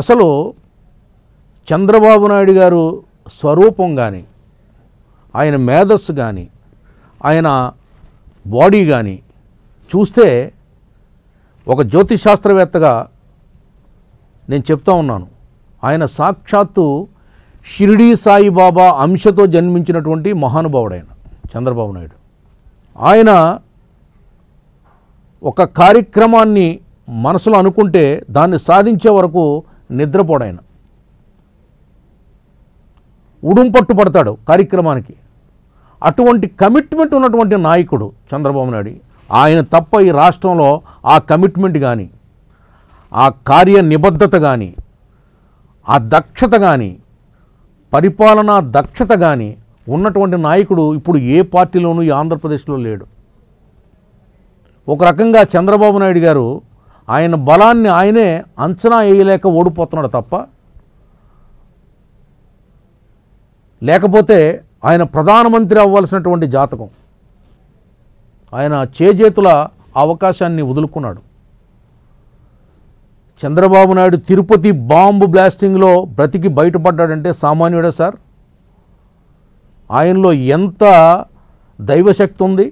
Speaker 2: అసలు చంద్రబాబు నాయుడు గారు స్వరూపం కానీ ఆయన మేధస్సు కానీ ఆయన బాడీ కానీ చూస్తే ఒక జ్యోతిష్ శాస్త్రవేత్తగా నేను చెప్తా ఉన్నాను ఆయన సాక్షాత్తు షిరిడీ సాయిబాబా అంశతో జన్మించినటువంటి మహానుభావుడు ఆయన చంద్రబాబు నాయుడు ఆయన ఒక కార్యక్రమాన్ని మనసులో అనుకుంటే దాన్ని సాధించే వరకు నిద్రపోడాయన ఉడుంపట్టు పడతాడు కార్యక్రమానికి అటువంటి కమిట్మెంట్ ఉన్నటువంటి నాయకుడు చంద్రబాబు నాయుడు ఆయన తప్ప ఈ రాష్ట్రంలో ఆ కమిట్మెంట్ కానీ ఆ కార్య నిబద్ధత కానీ ఆ దక్షత కానీ పరిపాలనా దక్షత కానీ ఉన్నటువంటి నాయకుడు ఇప్పుడు ఏ పార్టీలోనూ ఈ ఆంధ్రప్రదేశ్లో లేడు ఒక రకంగా చంద్రబాబు నాయుడు గారు ఆయన బలాన్ని ఆయనే అంచనా వేయలేక ఓడిపోతున్నాడు తప్ప లేకపోతే ఆయన ప్రధానమంత్రి అవ్వాల్సినటువంటి జాతకం ఆయన చేజేతుల అవకాశాన్ని వదులుకున్నాడు చంద్రబాబు నాయుడు తిరుపతి బాంబు బ్లాస్టింగ్లో బ్రతికి బయటపడ్డాడంటే సామాన్యుడే సార్ ఆయనలో
Speaker 1: ఎంత దైవశక్తి ఉంది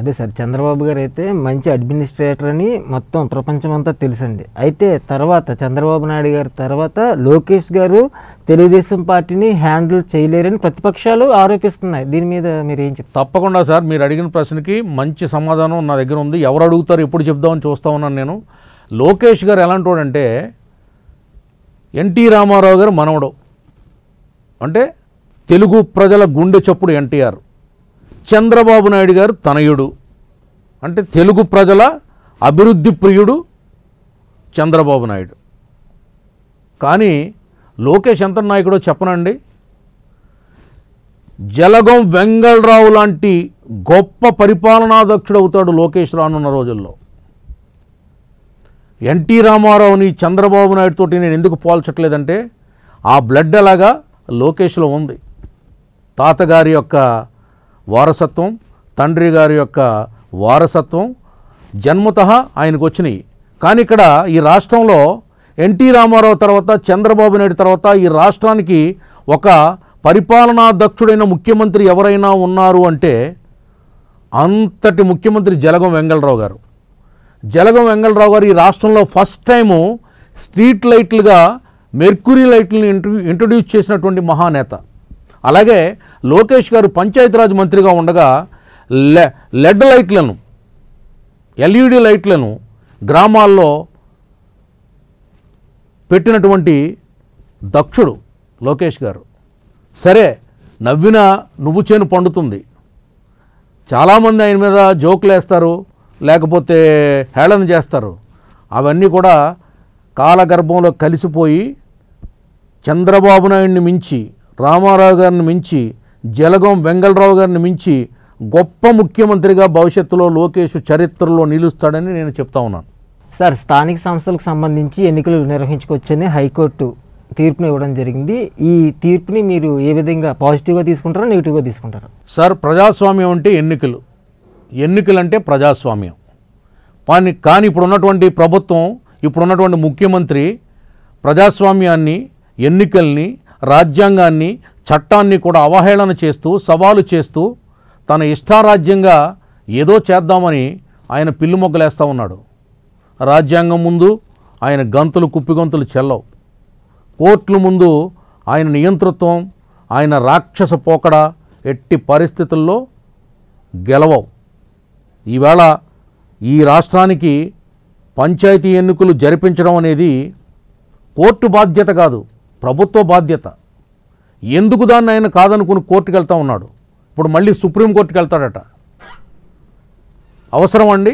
Speaker 1: అదే సార్ చంద్రబాబు గారు అయితే మంచి అడ్మినిస్ట్రేటర్ అని మొత్తం ప్రపంచమంతా తెలుసండి అయితే తర్వాత చంద్రబాబు నాయుడు గారి తర్వాత లోకేష్ గారు తెలుగుదేశం పార్టీని హ్యాండిల్ చేయలేరని ప్రతిపక్షాలు ఆరోపిస్తున్నాయి దీని మీద మీరు ఏం చెప్తారు
Speaker 2: తప్పకుండా సార్ మీరు అడిగిన ప్రశ్నకి మంచి సమాధానం నా దగ్గర ఉంది ఎవరు అడుగుతారు ఎప్పుడు చెప్దామని చూస్తా ఉన్నాను నేను లోకేష్ గారు ఎలాంటి వాడంటే ఎన్టీ రామారావు గారు మనవడు అంటే తెలుగు ప్రజల గుండె చప్పుడు ఎన్టీఆర్ చంద్రబాబు నాయుడు గారు తనయుడు అంటే తెలుగు ప్రజల అభివృద్ధి ప్రియుడు చంద్రబాబు నాయుడు కానీ లోకేష్ ఎంత నాయకుడో చెప్పనండి జలగం వెంగళరావు లాంటి గొప్ప పరిపాలనాధ్యక్షుడు అవుతాడు లోకేష్ రానున్న రోజుల్లో ఎన్టీ రామారావుని చంద్రబాబు నాయుడుతోటి నేను ఎందుకు పోల్చట్లేదంటే ఆ బ్లడ్ అలాగా లోకేష్లో ఉంది తాతగారి యొక్క వారసత్వం తండ్రి గారి యొక్క వారసత్వం జన్మత ఆయనకు వచ్చినాయి కానీ ఇక్కడ ఈ రాష్ట్రంలో ఎన్టీ రామారావు తర్వాత చంద్రబాబు నాయుడు తర్వాత ఈ రాష్ట్రానికి ఒక పరిపాలనా దక్షుడైన ముఖ్యమంత్రి ఎవరైనా ఉన్నారు అంటే అంతటి ముఖ్యమంత్రి జలగం వెంగళరావు గారు జలగం వెంగళరావు గారు ఈ రాష్ట్రంలో ఫస్ట్ టైము స్ట్రీట్ లైట్లుగా మెర్క్యూరీ లైట్లను ఇంట్రడ్యూస్ చేసినటువంటి మహానేత అలాగే లోకేష్ గారు పంచాయతీరాజ్ మంత్రిగా ఉండగా లెడ్ లైట్లను ఎల్ఈడి లైట్లను గ్రామాల్లో పెట్టినటువంటి దక్షుడు లోకేష్ గారు సరే నవ్విన నువ్వు చేను పండుతుంది చాలామంది ఆయన మీద జోకులు వేస్తారు లేకపోతే హేళన చేస్తారు అవన్నీ కూడా కాలగర్భంలో కలిసిపోయి చంద్రబాబు నాయుడిని మించి రామారావు గారిని మించి జలగం వెంగళరావు గారిని మించి గొప్ప ముఖ్యమంత్రిగా భవిష్యత్తులో లోకేష్ చరిత్రలో నిలుస్తాడని నేను
Speaker 1: చెప్తా ఉన్నాను సార్ స్థానిక సంస్థలకు సంబంధించి ఎన్నికలు నిర్వహించుకొచ్చని హైకోర్టు తీర్పుని ఇవ్వడం జరిగింది ఈ తీర్పుని మీరు ఏ విధంగా పాజిటివ్గా తీసుకుంటారా నెగిటివ్గా తీసుకుంటారా
Speaker 2: సార్ ప్రజాస్వామ్యం అంటే ఎన్నికలు ఎన్నికలు అంటే ప్రజాస్వామ్యం కానీ కానీ ఇప్పుడున్నటువంటి ప్రభుత్వం ఇప్పుడున్నటువంటి ముఖ్యమంత్రి ప్రజాస్వామ్యాన్ని ఎన్నికల్ని రాజ్యాంగాన్ని చట్టాన్ని కూడా అవహేళన చేస్తూ సవాలు చేస్తూ తన ఇష్టారాజ్యంగా ఏదో చేద్దామని ఆయన పిల్లు మొగ్గలేస్తూ ఉన్నాడు రాజ్యాంగం ముందు ఆయన గంతులు కుప్పిగంతులు చెల్లవు కోర్టుల ముందు ఆయన నియంతృత్వం ఆయన రాక్షస పోకడ ఎట్టి పరిస్థితుల్లో గెలవవు ఈవేళ ఈ రాష్ట్రానికి పంచాయతీ ఎన్నికలు జరిపించడం అనేది కోర్టు బాధ్యత కాదు ప్రభుత్వ బాధ్యత ఎందుకు దాన్ని ఆయన కాదనుకుని కోర్టుకు వెళ్తా ఉన్నాడు ఇప్పుడు మళ్ళీ సుప్రీంకోర్టుకు వెళ్తాడట అవసరం అండి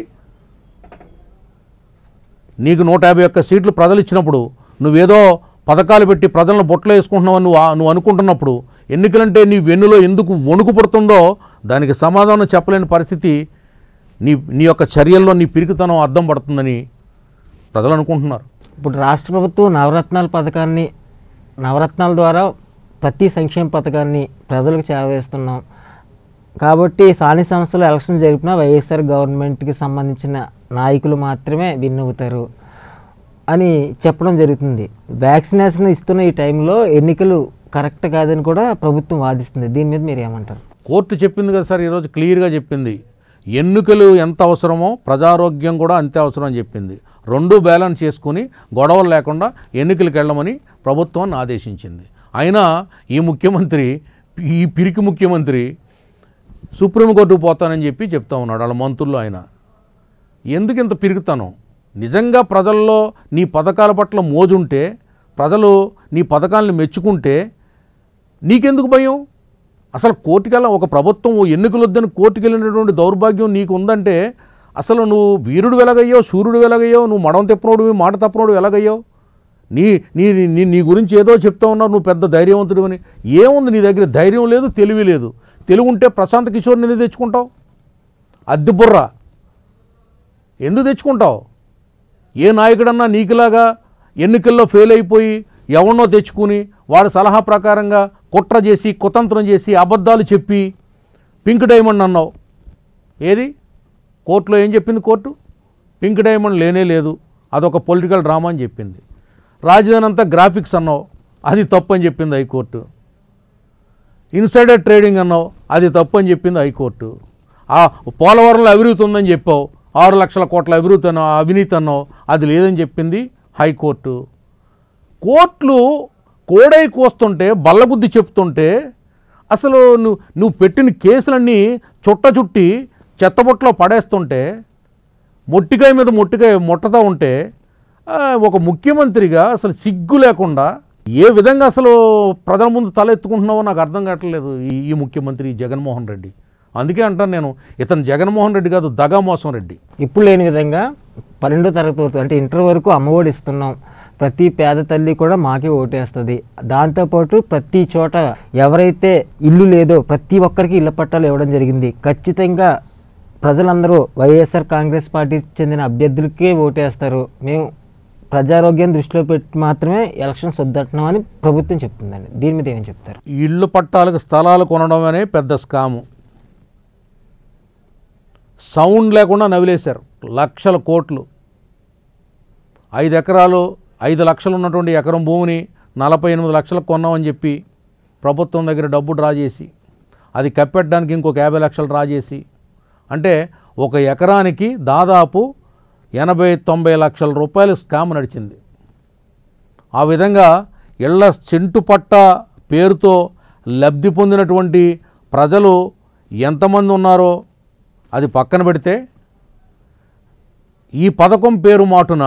Speaker 2: నీకు నూట యాభై ఒక్క సీట్లు ప్రజలు ఇచ్చినప్పుడు నువ్వేదో పథకాలు పెట్టి ప్రజలను బొట్టలు వేసుకుంటున్నావు నువ్వు నువ్వు అనుకుంటున్నప్పుడు ఎన్నికలంటే నీ వెన్నులో ఎందుకు వణుకు పుడుతుందో దానికి సమాధానం చెప్పలేని పరిస్థితి నీ నీ యొక్క చర్యల్లో నీ పిరికితనం అర్థం
Speaker 1: పడుతుందని ప్రజలు అనుకుంటున్నారు ఇప్పుడు రాష్ట్ర ప్రభుత్వం నవరత్నాల పథకాన్ని నవరత్నాల ద్వారా ప్రతి సంక్షేమ పథకాన్ని ప్రజలకు చేరవేస్తున్నాం కాబట్టి స్థానిక సంస్థలు ఎలక్షన్ జరిపిన వైఎస్ఆర్ గవర్నమెంట్కి సంబంధించిన నాయకులు మాత్రమే విన్ అవుతారు అని చెప్పడం జరుగుతుంది వ్యాక్సినేషన్ ఇస్తున్న ఈ టైంలో ఎన్నికలు కరెక్ట్ కాదని కూడా ప్రభుత్వం వాదిస్తుంది దీని మీద మీరు ఏమంటారు కోర్టు
Speaker 2: చెప్పింది కదా సార్ ఈరోజు క్లియర్గా చెప్పింది ఎన్నికలు ఎంత అవసరమో ప్రజారోగ్యం కూడా అంతే అవసరం అని చెప్పింది రెండు బ్యాలెన్స్ చేసుకుని గొడవలు లేకుండా ఎన్నికలకు వెళ్ళమని ప్రభుత్వాన్ని ఆదేశించింది అయినా ఈ ముఖ్యమంత్రి ఈ పిరికి ముఖ్యమంత్రి సుప్రీంకోర్టుకు పోతానని చెప్పి చెప్తా ఉన్నాడు వాళ్ళ మంత్రులు ఆయన ఎందుకు ఇంత పిరుగుతాను నిజంగా ప్రజల్లో నీ పథకాల పట్ల మోజుంటే ప్రజలు నీ పథకాలను మెచ్చుకుంటే నీకెందుకు భయం అసలు కోర్టుకెళ్ళ ఒక ప్రభుత్వం ఎన్నికలు ఎన్నికలొద్దని కోర్టుకెళ్ళినటువంటి దౌర్భాగ్యం నీకు ఉందంటే అసలు నువ్వు వీరుడు వెలగయ్యో సూర్యుడు వెలగయ్యో నువ్వు మడం తెప్పినోడు మాట తప్పినోడు వెలగయ్యో నీ నీ నీ నీ గురించి ఏదో చెప్తా ఉన్నావు నువ్వు పెద్ద ధైర్యవంతుడు అని ఏముంది నీ దగ్గర ధైర్యం లేదు తెలివి లేదు తెలివి ఉంటే ప్రశాంత్ కిషోర్ని నిన్న తెచ్చుకుంటావు అద్దె బుర్ర ఎందుకు తెచ్చుకుంటావు ఏ నాయకుడన్నా నీకులాగా ఎన్నికల్లో ఫెయిల్ అయిపోయి ఎవరినో తెచ్చుకుని వాడి సలహా ప్రకారంగా కుట్ర చేసి కుతంత్రం చేసి అబద్ధాలు చెప్పి పింక్ డైమండ్ అన్నావు ఏది కోర్టులో ఏం చెప్పింది కోర్టు పింక్ డైమండ్ లేనే లేదు అదొక పొలిటికల్ డ్రామా అని చెప్పింది రాజధాని అంతా గ్రాఫిక్స్ అన్నావు అది తప్పు అని చెప్పింది హైకోర్టు ఇన్సైడర్ ట్రేడింగ్ అన్నావు అది తప్పు అని చెప్పింది హైకోర్టు ఆ పోలవరంలో అభివృద్ధి ఉందని చెప్పావు ఆరు లక్షల కోట్ల అభివృద్ధి అన్నావు అవినీతి అన్నావు అది లేదని చెప్పింది హైకోర్టు కోర్టులు కోడై కోస్తుంటే బల్లబుద్ధి చెప్తుంటే అసలు నువ్వు నువ్వు పెట్టిన కేసులన్నీ చుట్ట చుట్టి చెత్తబుట్టలో పడేస్తుంటే మొట్టికాయ మీద మొట్టికాయ ముట్టతా ఉంటే ఒక ముఖ్యమంత్రిగా అసలు సిగ్గు లేకుండా ఏ విధంగా అసలు ప్రజల ముందు తలెత్తుకుంటున్నావో నాకు అర్థం కావట్లేదు ఈ ముఖ్యమంత్రి జగన్మోహన్ రెడ్డి
Speaker 1: అందుకే అంటాను నేను ఇతను జగన్మోహన్ రెడ్డి కాదు దగా మోసం రెడ్డి ఇప్పుడు లేని విధంగా పన్నెండో తరగతి అంటే ఇంటర్ వరకు అమ్మఒడి ఇస్తున్నాం ప్రతి పేద తల్లి కూడా మాకే ఓటేస్తుంది దాంతోపాటు ప్రతి చోట ఎవరైతే ఇల్లు లేదో ప్రతి ఒక్కరికి ఇళ్ల పట్టాలు ఇవ్వడం జరిగింది ఖచ్చితంగా ప్రజలందరూ వైఎస్ఆర్ కాంగ్రెస్ పార్టీకి చెందిన అభ్యర్థులకే ఓటేస్తారు మేము ప్రజారోగ్యం దృష్టిలో పెట్టి మాత్రమే ఎలక్షన్స్ వద్దట్టమని ప్రభుత్వం చెప్తుందండి దీని మీద ఏమని చెప్తారు ఇళ్ళు పట్టాలకు స్థలాలు కొనడం అనే పెద్ద స్కాము
Speaker 2: సౌండ్ లేకుండా నవ్విలేశారు లక్షల కోట్లు ఐదు ఎకరాలు ఐదు లక్షలు ఉన్నటువంటి ఎకరం భూమిని నలభై ఎనిమిది లక్షలకు కొన్నామని చెప్పి ప్రభుత్వం దగ్గర డబ్బు డ్రా చేసి అది కప్పెట్టడానికి ఇంకొక యాభై లక్షలు డ్రా చేసి అంటే ఒక ఎకరానికి దాదాపు ఎనభై తొంభై లక్షల రూపాయలు స్కామ్ నడిచింది ఆ విధంగా ఇళ్ల చెంటు పట్ట పేరుతో లబ్ధి పొందినటువంటి ప్రజలు ఎంతమంది ఉన్నారో అది పక్కన పెడితే ఈ పథకం పేరు మాటున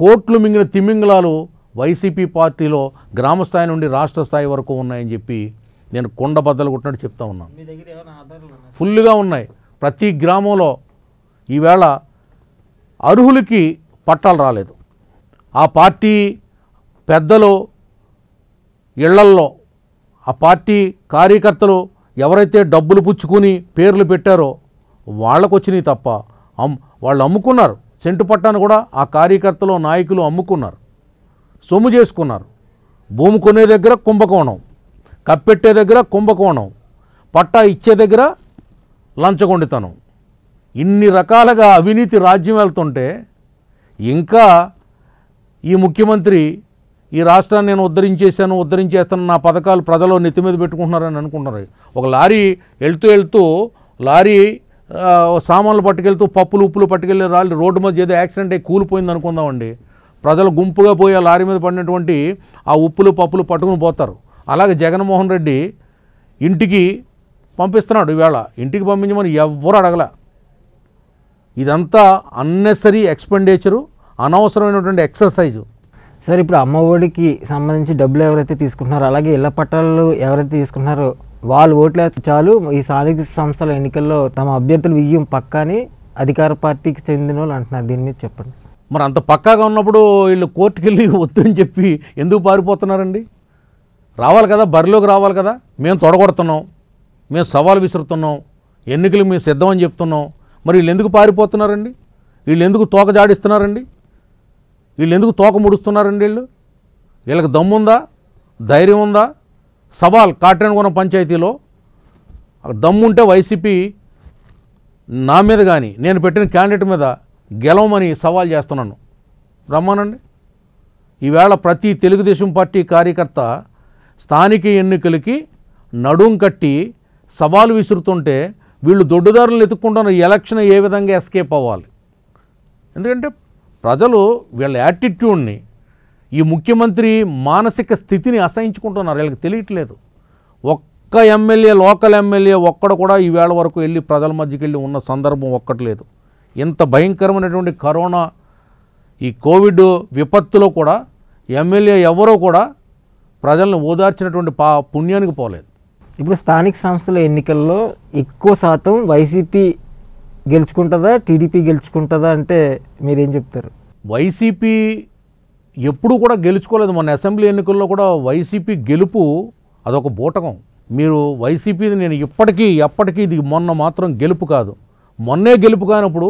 Speaker 2: కోట్లు మింగిన తిమింగళాలు వైసీపీ పార్టీలో గ్రామ స్థాయి నుండి రాష్ట్ర స్థాయి వరకు ఉన్నాయని చెప్పి నేను కొండ బద్దలు కొట్టినట్టు చెప్తా ఉన్నాను ఫుల్గా ఉన్నాయి ప్రతి గ్రామంలో ఈవేళ అర్హులకి పట్టాలు రాలేదు ఆ పార్టీ పెద్దలు ఇళ్లల్లో ఆ పార్టీ కార్యకర్తలు ఎవరైతే డబ్బులు పుచ్చుకుని పేర్లు పెట్టారో వాళ్ళకు వచ్చినాయి తప్ప అమ్ వాళ్ళు అమ్ముకున్నారు సెంటు పట్టాను కూడా ఆ కార్యకర్తలు నాయకులు అమ్ముకున్నారు సొమ్ము చేసుకున్నారు భూమి కొనే దగ్గర కుంభకోణం కప్పెట్టే దగ్గర కుంభకోణం పట్టా ఇచ్చే దగ్గర లంచగొండితనం ఇన్ని రకాలుగా అవినీతి రాజ్యం వెళ్తుంటే ఇంకా ఈ ముఖ్యమంత్రి ఈ రాష్ట్రాన్ని నేను ఉద్ధరించేశాను ఉద్ధరించేస్తాను నా పథకాలు ప్రజలు నెత్తి మీద పెట్టుకుంటున్నారని అనుకుంటున్నారు ఒక లారీ వెళ్తూ వెళ్తూ లారీ సామాన్లు పట్టుకెళ్తూ పప్పులు ఉప్పులు పట్టుకెళ్ళే రాళ్ళు రోడ్డు మీద ఏదో యాక్సిడెంట్ అయి కూలిపోయింది అనుకుందామండి ప్రజలు గుంపుగా పోయి ఆ లారీ మీద పడినటువంటి ఆ ఉప్పులు పప్పులు పట్టుకుని పోతారు అలాగే జగన్మోహన్ రెడ్డి ఇంటికి పంపిస్తున్నాడు ఈవేళ ఇంటికి పంపించమని ఎవ్వరు అడగల ఇదంతా అన్నెసరీ ఎక్స్పెండిచరు అనవసరమైనటువంటి ఎక్సర్సైజు
Speaker 1: సార్ ఇప్పుడు అమ్మఒడికి సంబంధించి డబ్బులు ఎవరైతే తీసుకుంటున్నారో అలాగే ఇళ్ల పట్టాలు ఎవరైతే తీసుకుంటున్నారో వాళ్ళు ఓట్లే చాలు ఈ సాధిక సంస్థల ఎన్నికల్లో తమ అభ్యర్థులు విజయం పక్కాని అధికార పార్టీకి చెందిన వాళ్ళు అంటున్నారు దీని మీద చెప్పండి
Speaker 2: మరి అంత పక్కాగా ఉన్నప్పుడు వీళ్ళు కోర్టుకు వెళ్ళి వద్దని చెప్పి ఎందుకు పారిపోతున్నారండి రావాలి కదా బరిలోకి రావాలి కదా మేము తొడగొడుతున్నాం మేము సవాల్ విసురుతున్నాం ఎన్నికలు మేము సిద్ధమని చెప్తున్నాం మరి వీళ్ళు ఎందుకు పారిపోతున్నారండి వీళ్ళు ఎందుకు తోక జాడిస్తున్నారండి వీళ్ళు ఎందుకు తోక ముడుస్తున్నారండి వీళ్ళు వీళ్ళకి దమ్ముందా ధైర్యం ఉందా సవాల్ కాట్రేనగొన పంచాయతీలో దమ్ముంటే వైసీపీ నా మీద కానీ నేను పెట్టిన క్యాండిడేట్ మీద గెలవమని సవాల్ చేస్తున్నాను రమ్మానండి ఈవేళ ప్రతి తెలుగుదేశం పార్టీ కార్యకర్త స్థానిక ఎన్నికలకి నడుం కట్టి సవాలు విసురుతుంటే వీళ్ళు దొడ్డుదారులు వెతుక్కుంటున్న ఎలక్షన్ ఏ విధంగా ఎస్కేప్ అవ్వాలి ఎందుకంటే ప్రజలు వీళ్ళ యాటిట్యూడ్ని ఈ ముఖ్యమంత్రి మానసిక స్థితిని అసహించుకుంటున్నారు వీళ్ళకి తెలియట్లేదు ఒక్క ఎమ్మెల్యే లోకల్ ఎమ్మెల్యే ఒక్కడు కూడా ఈవేళ వరకు వెళ్ళి ప్రజల మధ్యకి వెళ్ళి ఉన్న సందర్భం ఒక్కట్లేదు ఇంత భయంకరమైనటువంటి కరోనా ఈ కోవిడ్ విపత్తులో కూడా ఎమ్మెల్యే ఎవరో కూడా ప్రజలను ఓదార్చినటువంటి పా పుణ్యానికి పోలేదు
Speaker 1: ఇప్పుడు స్థానిక సంస్థల ఎన్నికల్లో ఎక్కువ శాతం వైసీపీ గెలుచుకుంటుందా టీడీపీ గెలుచుకుంటుందా అంటే మీరేం చెప్తారు
Speaker 2: వైసీపీ ఎప్పుడు కూడా గెలుచుకోలేదు మొన్న అసెంబ్లీ ఎన్నికల్లో కూడా వైసీపీ గెలుపు అదొక బూటకం మీరు వైసీపీని నేను ఇప్పటికీ ఎప్పటికీ ఇది మొన్న మాత్రం గెలుపు కాదు మొన్నే గెలుపు కానప్పుడు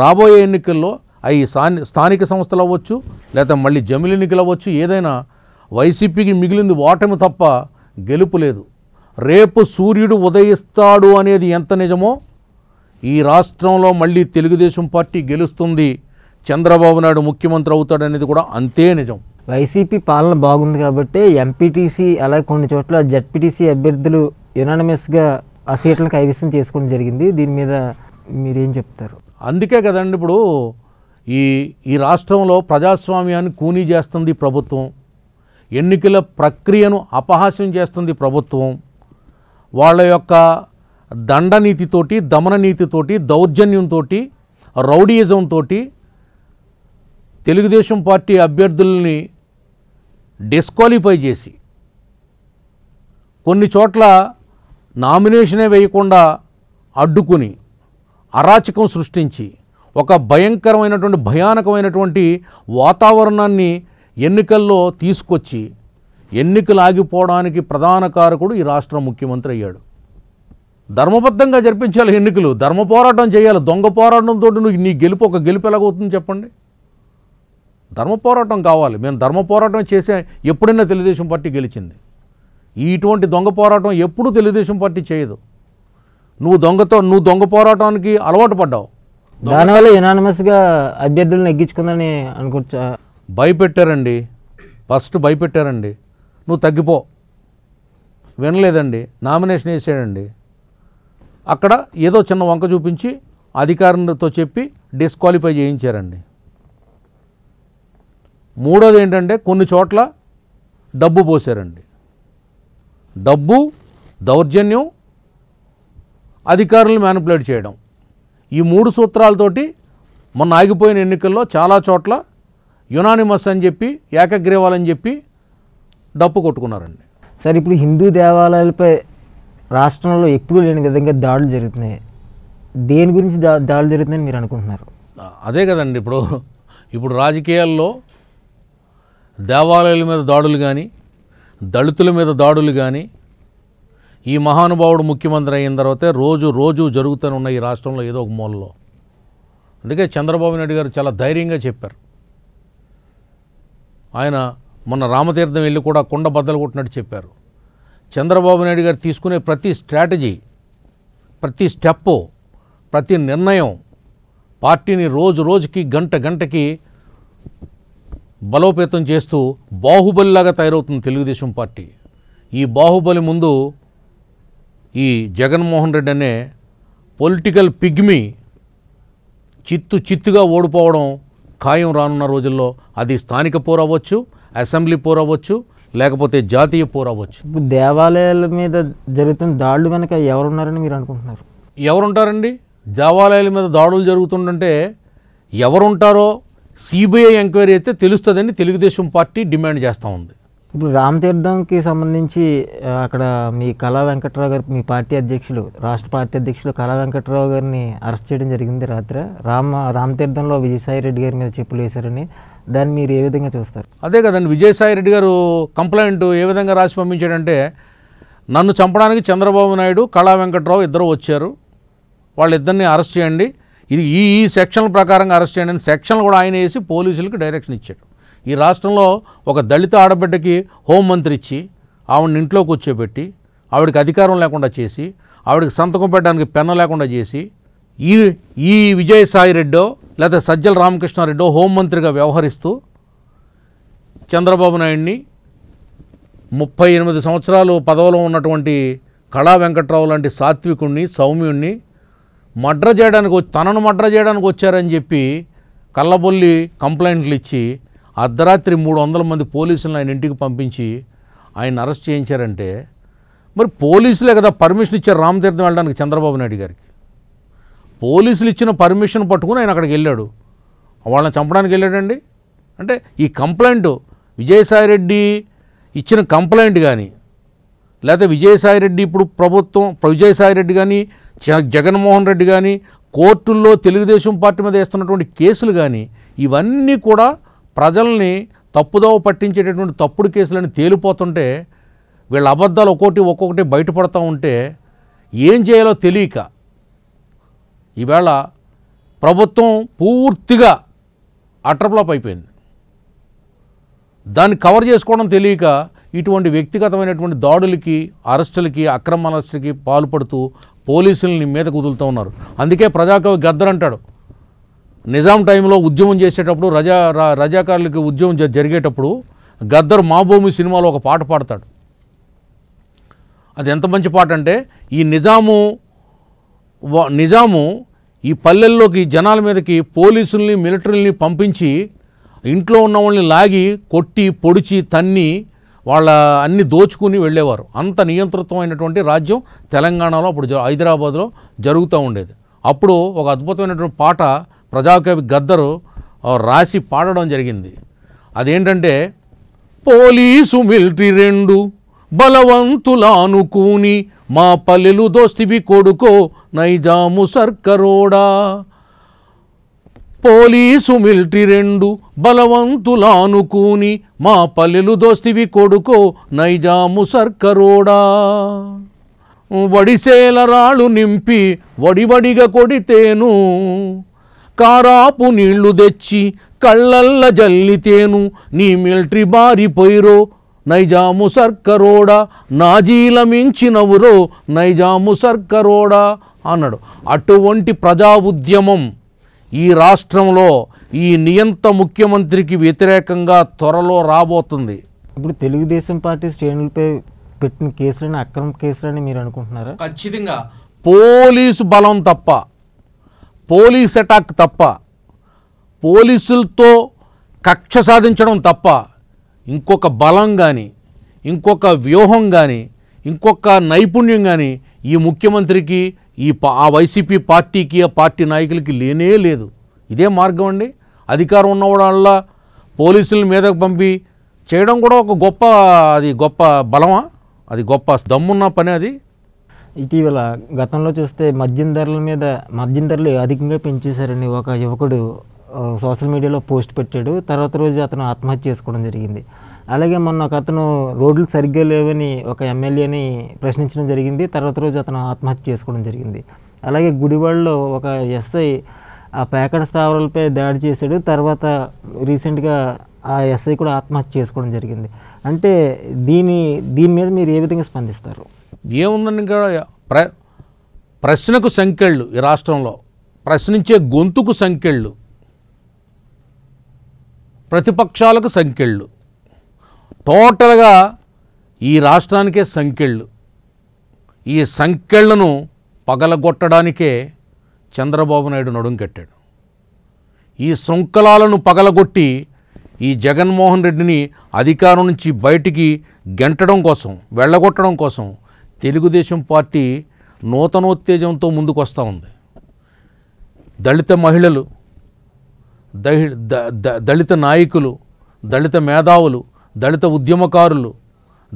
Speaker 2: రాబోయే ఎన్నికల్లో అవి స్థానిక సంస్థలు అవ్వచ్చు లేదా మళ్ళీ జమిలి ఎన్నికలు అవ్వచ్చు ఏదైనా వైసీపీకి మిగిలింది ఓటమి తప్ప గెలుపు లేదు రేపు సూర్యుడు ఉదయిస్తాడు అనేది ఎంత నిజమో ఈ రాష్ట్రంలో మళ్ళీ తెలుగుదేశం పార్టీ గెలుస్తుంది
Speaker 1: చంద్రబాబు నాయుడు ముఖ్యమంత్రి అవుతాడు అనేది కూడా అంతే నిజం వైసీపీ పాలన బాగుంది కాబట్టి ఎంపీటీసీ అలాగే కొన్ని చోట్ల జడ్పీటీసీ అభ్యర్థులు యునానమస్గా ఆ సీట్లను కైవసం చేసుకోవడం జరిగింది దీని మీద మీరేం చెప్తారు
Speaker 2: అందుకే కదండి ఇప్పుడు ఈ ఈ రాష్ట్రంలో ప్రజాస్వామ్యాన్ని కూనీ చేస్తుంది ప్రభుత్వం ఎన్నికల ప్రక్రియను అపహాస్యం చేస్తుంది ప్రభుత్వం వాళ్ళ యొక్క దండనీతితోటి దమననీతితోటి దౌర్జన్యంతో రౌడీయిజంతో తెలుగుదేశం పార్టీ అభ్యర్థుల్ని డిస్క్వాలిఫై చేసి కొన్ని చోట్ల నామినేషనే వేయకుండా అడ్డుకుని అరాచకం సృష్టించి ఒక భయంకరమైనటువంటి భయానకమైనటువంటి వాతావరణాన్ని ఎన్నికల్లో తీసుకొచ్చి ఎన్నికలు ఆగిపోవడానికి ప్రధాన కారకుడు ఈ రాష్ట్ర ముఖ్యమంత్రి అయ్యాడు ధర్మబద్ధంగా జరిపించాలి ఎన్నికలు ధర్మ పోరాటం చేయాలి దొంగ పోరాటంతో నువ్వు నీ గెలుపు ఒక గెలుపు ఎలాగవుతుంది చెప్పండి ధర్మ పోరాటం కావాలి మేము ధర్మ పోరాటం చేసే ఎప్పుడైనా తెలుగుదేశం పార్టీ గెలిచింది ఇటువంటి దొంగ పోరాటం ఎప్పుడూ తెలుగుదేశం పార్టీ చేయదు నువ్వు దొంగతో నువ్వు దొంగ పోరాటానికి అలవాటు పడ్డావు దానివల్ల యునానిమస్గా అభ్యర్థులను ఎగ్గించుకుందని అనుకోవచ్చా భయపెట్టారండి ఫస్ట్ భయపెట్టారండి నువ్వు తగ్గిపో వినలేదండి నామినేషన్ వేసాడండి అక్కడ ఏదో చిన్న వంక చూపించి అధికారులతో చెప్పి డిస్క్వాలిఫై చేయించారండి మూడోది ఏంటంటే కొన్ని చోట్ల డబ్బు పోసారండి డబ్బు దౌర్జన్యం అధికారులను మ్యానిపులేట్ చేయడం ఈ మూడు సూత్రాలతోటి మొన్న ఆగిపోయిన ఎన్నికల్లో చాలా చోట్ల యునానిమస్ అని చెప్పి ఏకగ్రీవాలని చెప్పి డప్పు
Speaker 1: కొట్టుకున్నారండి సార్ ఇప్పుడు హిందూ దేవాలయాలపై రాష్ట్రంలో ఎప్పుడు లేని విధంగా దాడులు జరుగుతున్నాయి దేని గురించి దా దాడులు జరుగుతున్నాయని మీరు అనుకుంటున్నారు
Speaker 2: అదే కదండి ఇప్పుడు ఇప్పుడు రాజకీయాల్లో దేవాలయాల మీద దాడులు కానీ దళితుల మీద దాడులు కానీ ఈ మహానుభావుడు ముఖ్యమంత్రి అయిన తర్వాతే రోజు రోజు జరుగుతూనే ఉన్న ఈ రాష్ట్రంలో ఏదో ఒక మూలలో అందుకే చంద్రబాబు నాయుడు గారు చాలా ధైర్యంగా చెప్పారు ఆయన మొన్న రామతీర్థం వెళ్ళి కూడా కుండ బద్దలు కొట్టినట్టు చెప్పారు చంద్రబాబు నాయుడు గారు తీసుకునే ప్రతి స్ట్రాటజీ ప్రతి స్టెప్పు ప్రతి నిర్ణయం పార్టీని రోజు రోజుకి గంట గంటకి బలోపేతం చేస్తూ బాహుబలిలాగా తయారవుతుంది తెలుగుదేశం పార్టీ ఈ బాహుబలి ముందు ఈ జగన్మోహన్ రెడ్డి అనే పొలిటికల్ పిగ్మి చిత్తు చిత్తుగా ఓడిపోవడం ఖాయం రానున్న రోజుల్లో అది స్థానిక పోరవచ్చు అసెంబ్లీ పూర్ అవ్వచ్చు లేకపోతే జాతీయ పూర్ అవ్వచ్చు
Speaker 1: ఇప్పుడు దేవాలయాల మీద జరుగుతున్న దాడులు కనుక ఎవరున్నారని మీరు అనుకుంటున్నారు
Speaker 2: ఎవరుంటారండి దేవాలయాల మీద దాడులు జరుగుతుందంటే ఎవరుంటారో సిబిఐ ఎంక్వైరీ అయితే తెలుస్తుందని తెలుగుదేశం పార్టీ డిమాండ్ చేస్తూ ఉంది
Speaker 1: ఇప్పుడు రామతీర్థంకి సంబంధించి అక్కడ మీ కళా వెంకట్రావు గారు మీ పార్టీ అధ్యక్షులు రాష్ట్ర పార్టీ అధ్యక్షులు కళా వెంకట్రావు గారిని అరెస్ట్ చేయడం జరిగింది రాత్రి రామ రామతీర్థంలో విజయసాయి రెడ్డి గారి మీద చెప్పులు వేశారని దాన్ని మీరు ఏ విధంగా చూస్తారు
Speaker 2: అదే కదండి విజయసాయి రెడ్డి గారు కంప్లైంట్ ఏ విధంగా రాసి పంపించాడంటే నన్ను చంపడానికి చంద్రబాబు నాయుడు కళా వెంకట్రావు ఇద్దరు వచ్చారు వాళ్ళిద్దరిని అరెస్ట్ చేయండి ఇది ఈ ఈ సెక్షన్ల ప్రకారంగా అరెస్ట్ చేయండి అని సెక్షన్లు కూడా ఆయన వేసి పోలీసులకు డైరెక్షన్ ఇచ్చాడు ఈ రాష్ట్రంలో ఒక దళిత ఆడబిడ్డకి హోంమంత్రి ఇచ్చి ఆవిడని ఇంట్లో వచ్చేపెట్టి ఆవిడకి అధికారం లేకుండా చేసి ఆవిడకి సంతకం పెట్టడానికి పెన్న లేకుండా చేసి ఈ ఈ విజయసాయి రెడ్డో లేదా సజ్జల రామకృష్ణారెడ్డి హోంమంత్రిగా వ్యవహరిస్తూ చంద్రబాబు నాయుడిని ముప్పై ఎనిమిది సంవత్సరాలు పదవులో ఉన్నటువంటి కళా వెంకట్రావు లాంటి సాత్వికుణ్ణి సౌమ్యుణ్ణి మడ్ర చేయడానికి తనను మడ్ర చేయడానికి వచ్చారని చెప్పి కళ్ళబొల్లి కంప్లైంట్లు ఇచ్చి అర్ధరాత్రి మూడు వందల మంది పోలీసులను ఆయన ఇంటికి పంపించి ఆయన అరెస్ట్ చేయించారంటే మరి పోలీసులే కదా పర్మిషన్ ఇచ్చారు రామతీర్థం వెళ్ళడానికి చంద్రబాబు నాయుడు గారికి పోలీసులు ఇచ్చిన పర్మిషన్ పట్టుకుని ఆయన అక్కడికి వెళ్ళాడు వాళ్ళని చంపడానికి వెళ్ళాడండి అంటే ఈ కంప్లైంట్ విజయసాయిరెడ్డి ఇచ్చిన కంప్లైంట్ కానీ లేకపోతే విజయసాయిరెడ్డి ఇప్పుడు ప్రభుత్వం విజయసాయిరెడ్డి కానీ జగన్మోహన్ రెడ్డి కానీ కోర్టుల్లో తెలుగుదేశం పార్టీ మీద వేస్తున్నటువంటి కేసులు కానీ ఇవన్నీ కూడా ప్రజల్ని తప్పుదోవ పట్టించేటటువంటి తప్పుడు కేసులని తేలిపోతుంటే వీళ్ళ అబద్ధాలు ఒక్కొక్కటి ఒక్కొక్కటి బయటపడతా ఉంటే ఏం చేయాలో తెలియక ఈవేళ ప్రభుత్వం పూర్తిగా అట్రప్లాప్ అయిపోయింది దాన్ని కవర్ చేసుకోవడం తెలియక ఇటువంటి వ్యక్తిగతమైనటువంటి దాడులకి అరెస్టులకి అక్రమ అరెస్టులకి పాల్పడుతూ పోలీసులని మీద కుదులుతూ ఉన్నారు అందుకే ప్రజాకవి గద్దర్ అంటాడు నిజాం టైంలో ఉద్యమం చేసేటప్పుడు రజా రజాకారులకి ఉద్యమం జరిగేటప్పుడు గద్దర్ మాభూమి సినిమాలో ఒక పాట పాడతాడు అది ఎంత మంచి పాట అంటే ఈ నిజాము నిజాము ఈ పల్లెల్లోకి జనాల మీదకి పోలీసుల్ని మిలిటరీని పంపించి ఇంట్లో ఉన్న వాళ్ళని లాగి కొట్టి పొడిచి తన్ని వాళ్ళ అన్ని దోచుకుని వెళ్ళేవారు అంత అయినటువంటి రాజ్యం తెలంగాణలో అప్పుడు హైదరాబాద్లో జరుగుతూ ఉండేది అప్పుడు ఒక అద్భుతమైనటువంటి పాట ప్రజాకవి గద్దరు రాసి పాడడం జరిగింది అదేంటంటే పోలీసు మిలిటరీ రెండు బలవంతులు అనుకుని మా పల్లెలు దోస్తివి కొడుకో నైజాము సర్కరోడా పోలీసు మిలిటరీ రెండు బలవంతులానుకూని మా పల్లెలు దోస్తివి కొడుకో నైజాము సర్కరోడా వడిసేల రాళ్ళు నింపి వడివడిగా కొడితేను కారాపు నీళ్లు తెచ్చి కళ్ళల్ల జల్లితేను నీ మిల్ట్రీ బారిపోయిరో నైజాము సర్కరోడ నాజీల మించినవురో నైజాము సర్కరోడ అన్నాడు అటువంటి ప్రజా ఉద్యమం ఈ రాష్ట్రంలో ఈ నియంత
Speaker 1: ముఖ్యమంత్రికి వ్యతిరేకంగా త్వరలో రాబోతుంది ఇప్పుడు తెలుగుదేశం పార్టీ శ్రేణులపై పెట్టిన కేసులని అక్రమ కేసులని మీరు అనుకుంటున్నారా ఖచ్చితంగా పోలీసు బలం తప్ప పోలీస్ అటాక్ తప్ప పోలీసులతో
Speaker 2: కక్ష సాధించడం తప్ప ఇంకొక బలం కానీ ఇంకొక వ్యూహం కానీ ఇంకొక నైపుణ్యం కానీ ఈ ముఖ్యమంత్రికి ఈ ఆ వైసీపీ పార్టీకి ఆ పార్టీ నాయకులకి లేనే లేదు ఇదే మార్గం అండి అధికారం ఉన్న వాళ్ళ పోలీసుల మీదకు పంపి చేయడం కూడా ఒక గొప్ప అది గొప్ప
Speaker 1: బలమా అది గొప్ప దమ్మున్న పని అది ఇటీవల గతంలో చూస్తే మద్యం ధరల మీద మద్యం ధరలు అధికంగా పెంచేశారని ఒక యువకుడు సోషల్ మీడియాలో పోస్ట్ పెట్టాడు తర్వాత రోజు అతను ఆత్మహత్య చేసుకోవడం జరిగింది అలాగే మొన్న ఒక అతను రోడ్లు సరిగ్గా లేవని ఒక ఎమ్మెల్యేని ప్రశ్నించడం జరిగింది తర్వాత రోజు అతను ఆత్మహత్య చేసుకోవడం జరిగింది అలాగే గుడివాడలో ఒక ఎస్ఐ ఆ ప్యాకెట్ స్థావరాలపై దాడి చేశాడు తర్వాత రీసెంట్గా ఆ ఎస్ఐ కూడా ఆత్మహత్య చేసుకోవడం జరిగింది అంటే దీని దీని మీద మీరు ఏ విధంగా స్పందిస్తారు
Speaker 2: ఏముందని ప్ర ప్రశ్నకు సంఖ్యళ్ళు ఈ రాష్ట్రంలో ప్రశ్నించే గొంతుకు సంఖ్యళ్ళు ప్రతిపక్షాలకు సంఖ్యళ్ళు టోటల్గా ఈ రాష్ట్రానికే సంఖ్యళ్ళు ఈ సంఖ్యళ్లను పగలగొట్టడానికే చంద్రబాబు నాయుడు నడుం కట్టాడు ఈ శృంఖలాలను పగలగొట్టి ఈ జగన్మోహన్ రెడ్డిని అధికారం నుంచి బయటికి గెంటడం కోసం వెళ్ళగొట్టడం కోసం తెలుగుదేశం పార్టీ నూతనోత్తేజంతో ముందుకు వస్తూ ఉంది దళిత మహిళలు దళిత నాయకులు దళిత మేధావులు దళిత ఉద్యమకారులు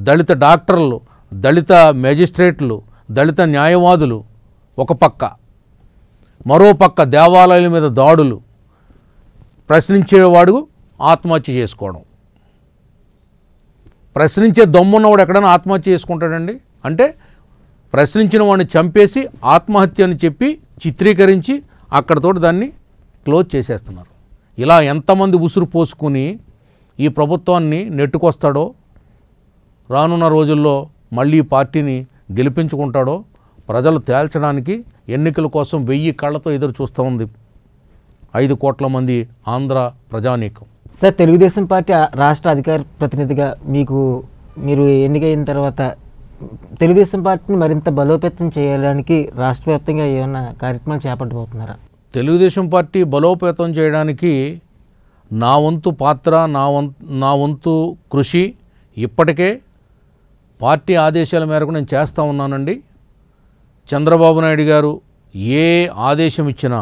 Speaker 2: దళిత డాక్టర్లు దళిత మెజిస్ట్రేట్లు దళిత న్యాయవాదులు ఒక పక్క మరో పక్క దేవాలయాల మీద దాడులు ప్రశ్నించేవాడు ఆత్మహత్య చేసుకోవడం ప్రశ్నించే దమ్మున్నవాడు ఎక్కడైనా ఆత్మహత్య చేసుకుంటాడండి అంటే ప్రశ్నించిన వాడిని చంపేసి ఆత్మహత్య అని చెప్పి చిత్రీకరించి అక్కడతోటి దాన్ని క్లోజ్ చేసేస్తున్నారు ఇలా ఎంతమంది ఉసురు పోసుకుని ఈ ప్రభుత్వాన్ని నెట్టుకొస్తాడో రానున్న రోజుల్లో మళ్ళీ పార్టీని గెలిపించుకుంటాడో ప్రజలు తేల్చడానికి ఎన్నికల కోసం వెయ్యి కళ్ళతో ఎదురు చూస్తూ ఉంది ఐదు కోట్ల మంది ఆంధ్ర ప్రజానీకం
Speaker 1: సార్ తెలుగుదేశం పార్టీ రాష్ట్ర అధికార ప్రతినిధిగా మీకు మీరు ఎన్నికైన తర్వాత తెలుగుదేశం పార్టీని మరింత బలోపేతం చేయడానికి రాష్ట్ర వ్యాప్తంగా ఏమైనా కార్యక్రమాలు చేపట్టబోతున్నారా
Speaker 2: తెలుగుదేశం పార్టీ బలోపేతం చేయడానికి నా వంతు పాత్ర నా వంతు నా వంతు కృషి ఇప్పటికే పార్టీ ఆదేశాల మేరకు నేను చేస్తూ ఉన్నానండి చంద్రబాబు నాయుడు గారు ఏ ఆదేశం ఇచ్చినా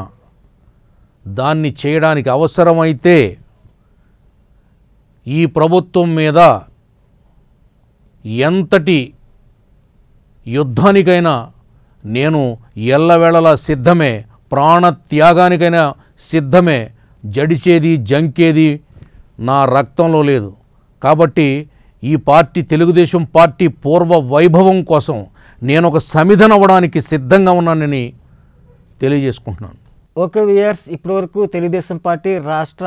Speaker 2: దాన్ని చేయడానికి అవసరమైతే ఈ ప్రభుత్వం మీద ఎంతటి యుద్ధానికైనా నేను ఎల్లవేళలా సిద్ధమే ప్రాణత్యాగానికైనా సిద్ధమే జడిచేది జంకేది నా రక్తంలో లేదు కాబట్టి ఈ పార్టీ తెలుగుదేశం పార్టీ పూర్వ వైభవం కోసం నేను ఒక సమిధనవ్వడానికి సిద్ధంగా ఉన్నానని తెలియజేసుకుంటున్నాను
Speaker 1: ఓకే వియర్స్ ఇప్పటివరకు తెలుగుదేశం పార్టీ రాష్ట్ర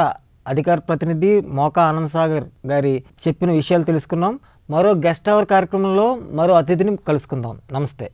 Speaker 1: అధికార ప్రతినిధి మోకా ఆనంద్ సాగర్ గారి చెప్పిన విషయాలు తెలుసుకున్నాం మరో గెస్ట్ అవర్ కార్యక్రమంలో మరో అతిథిని కలుసుకుందాం నమస్తే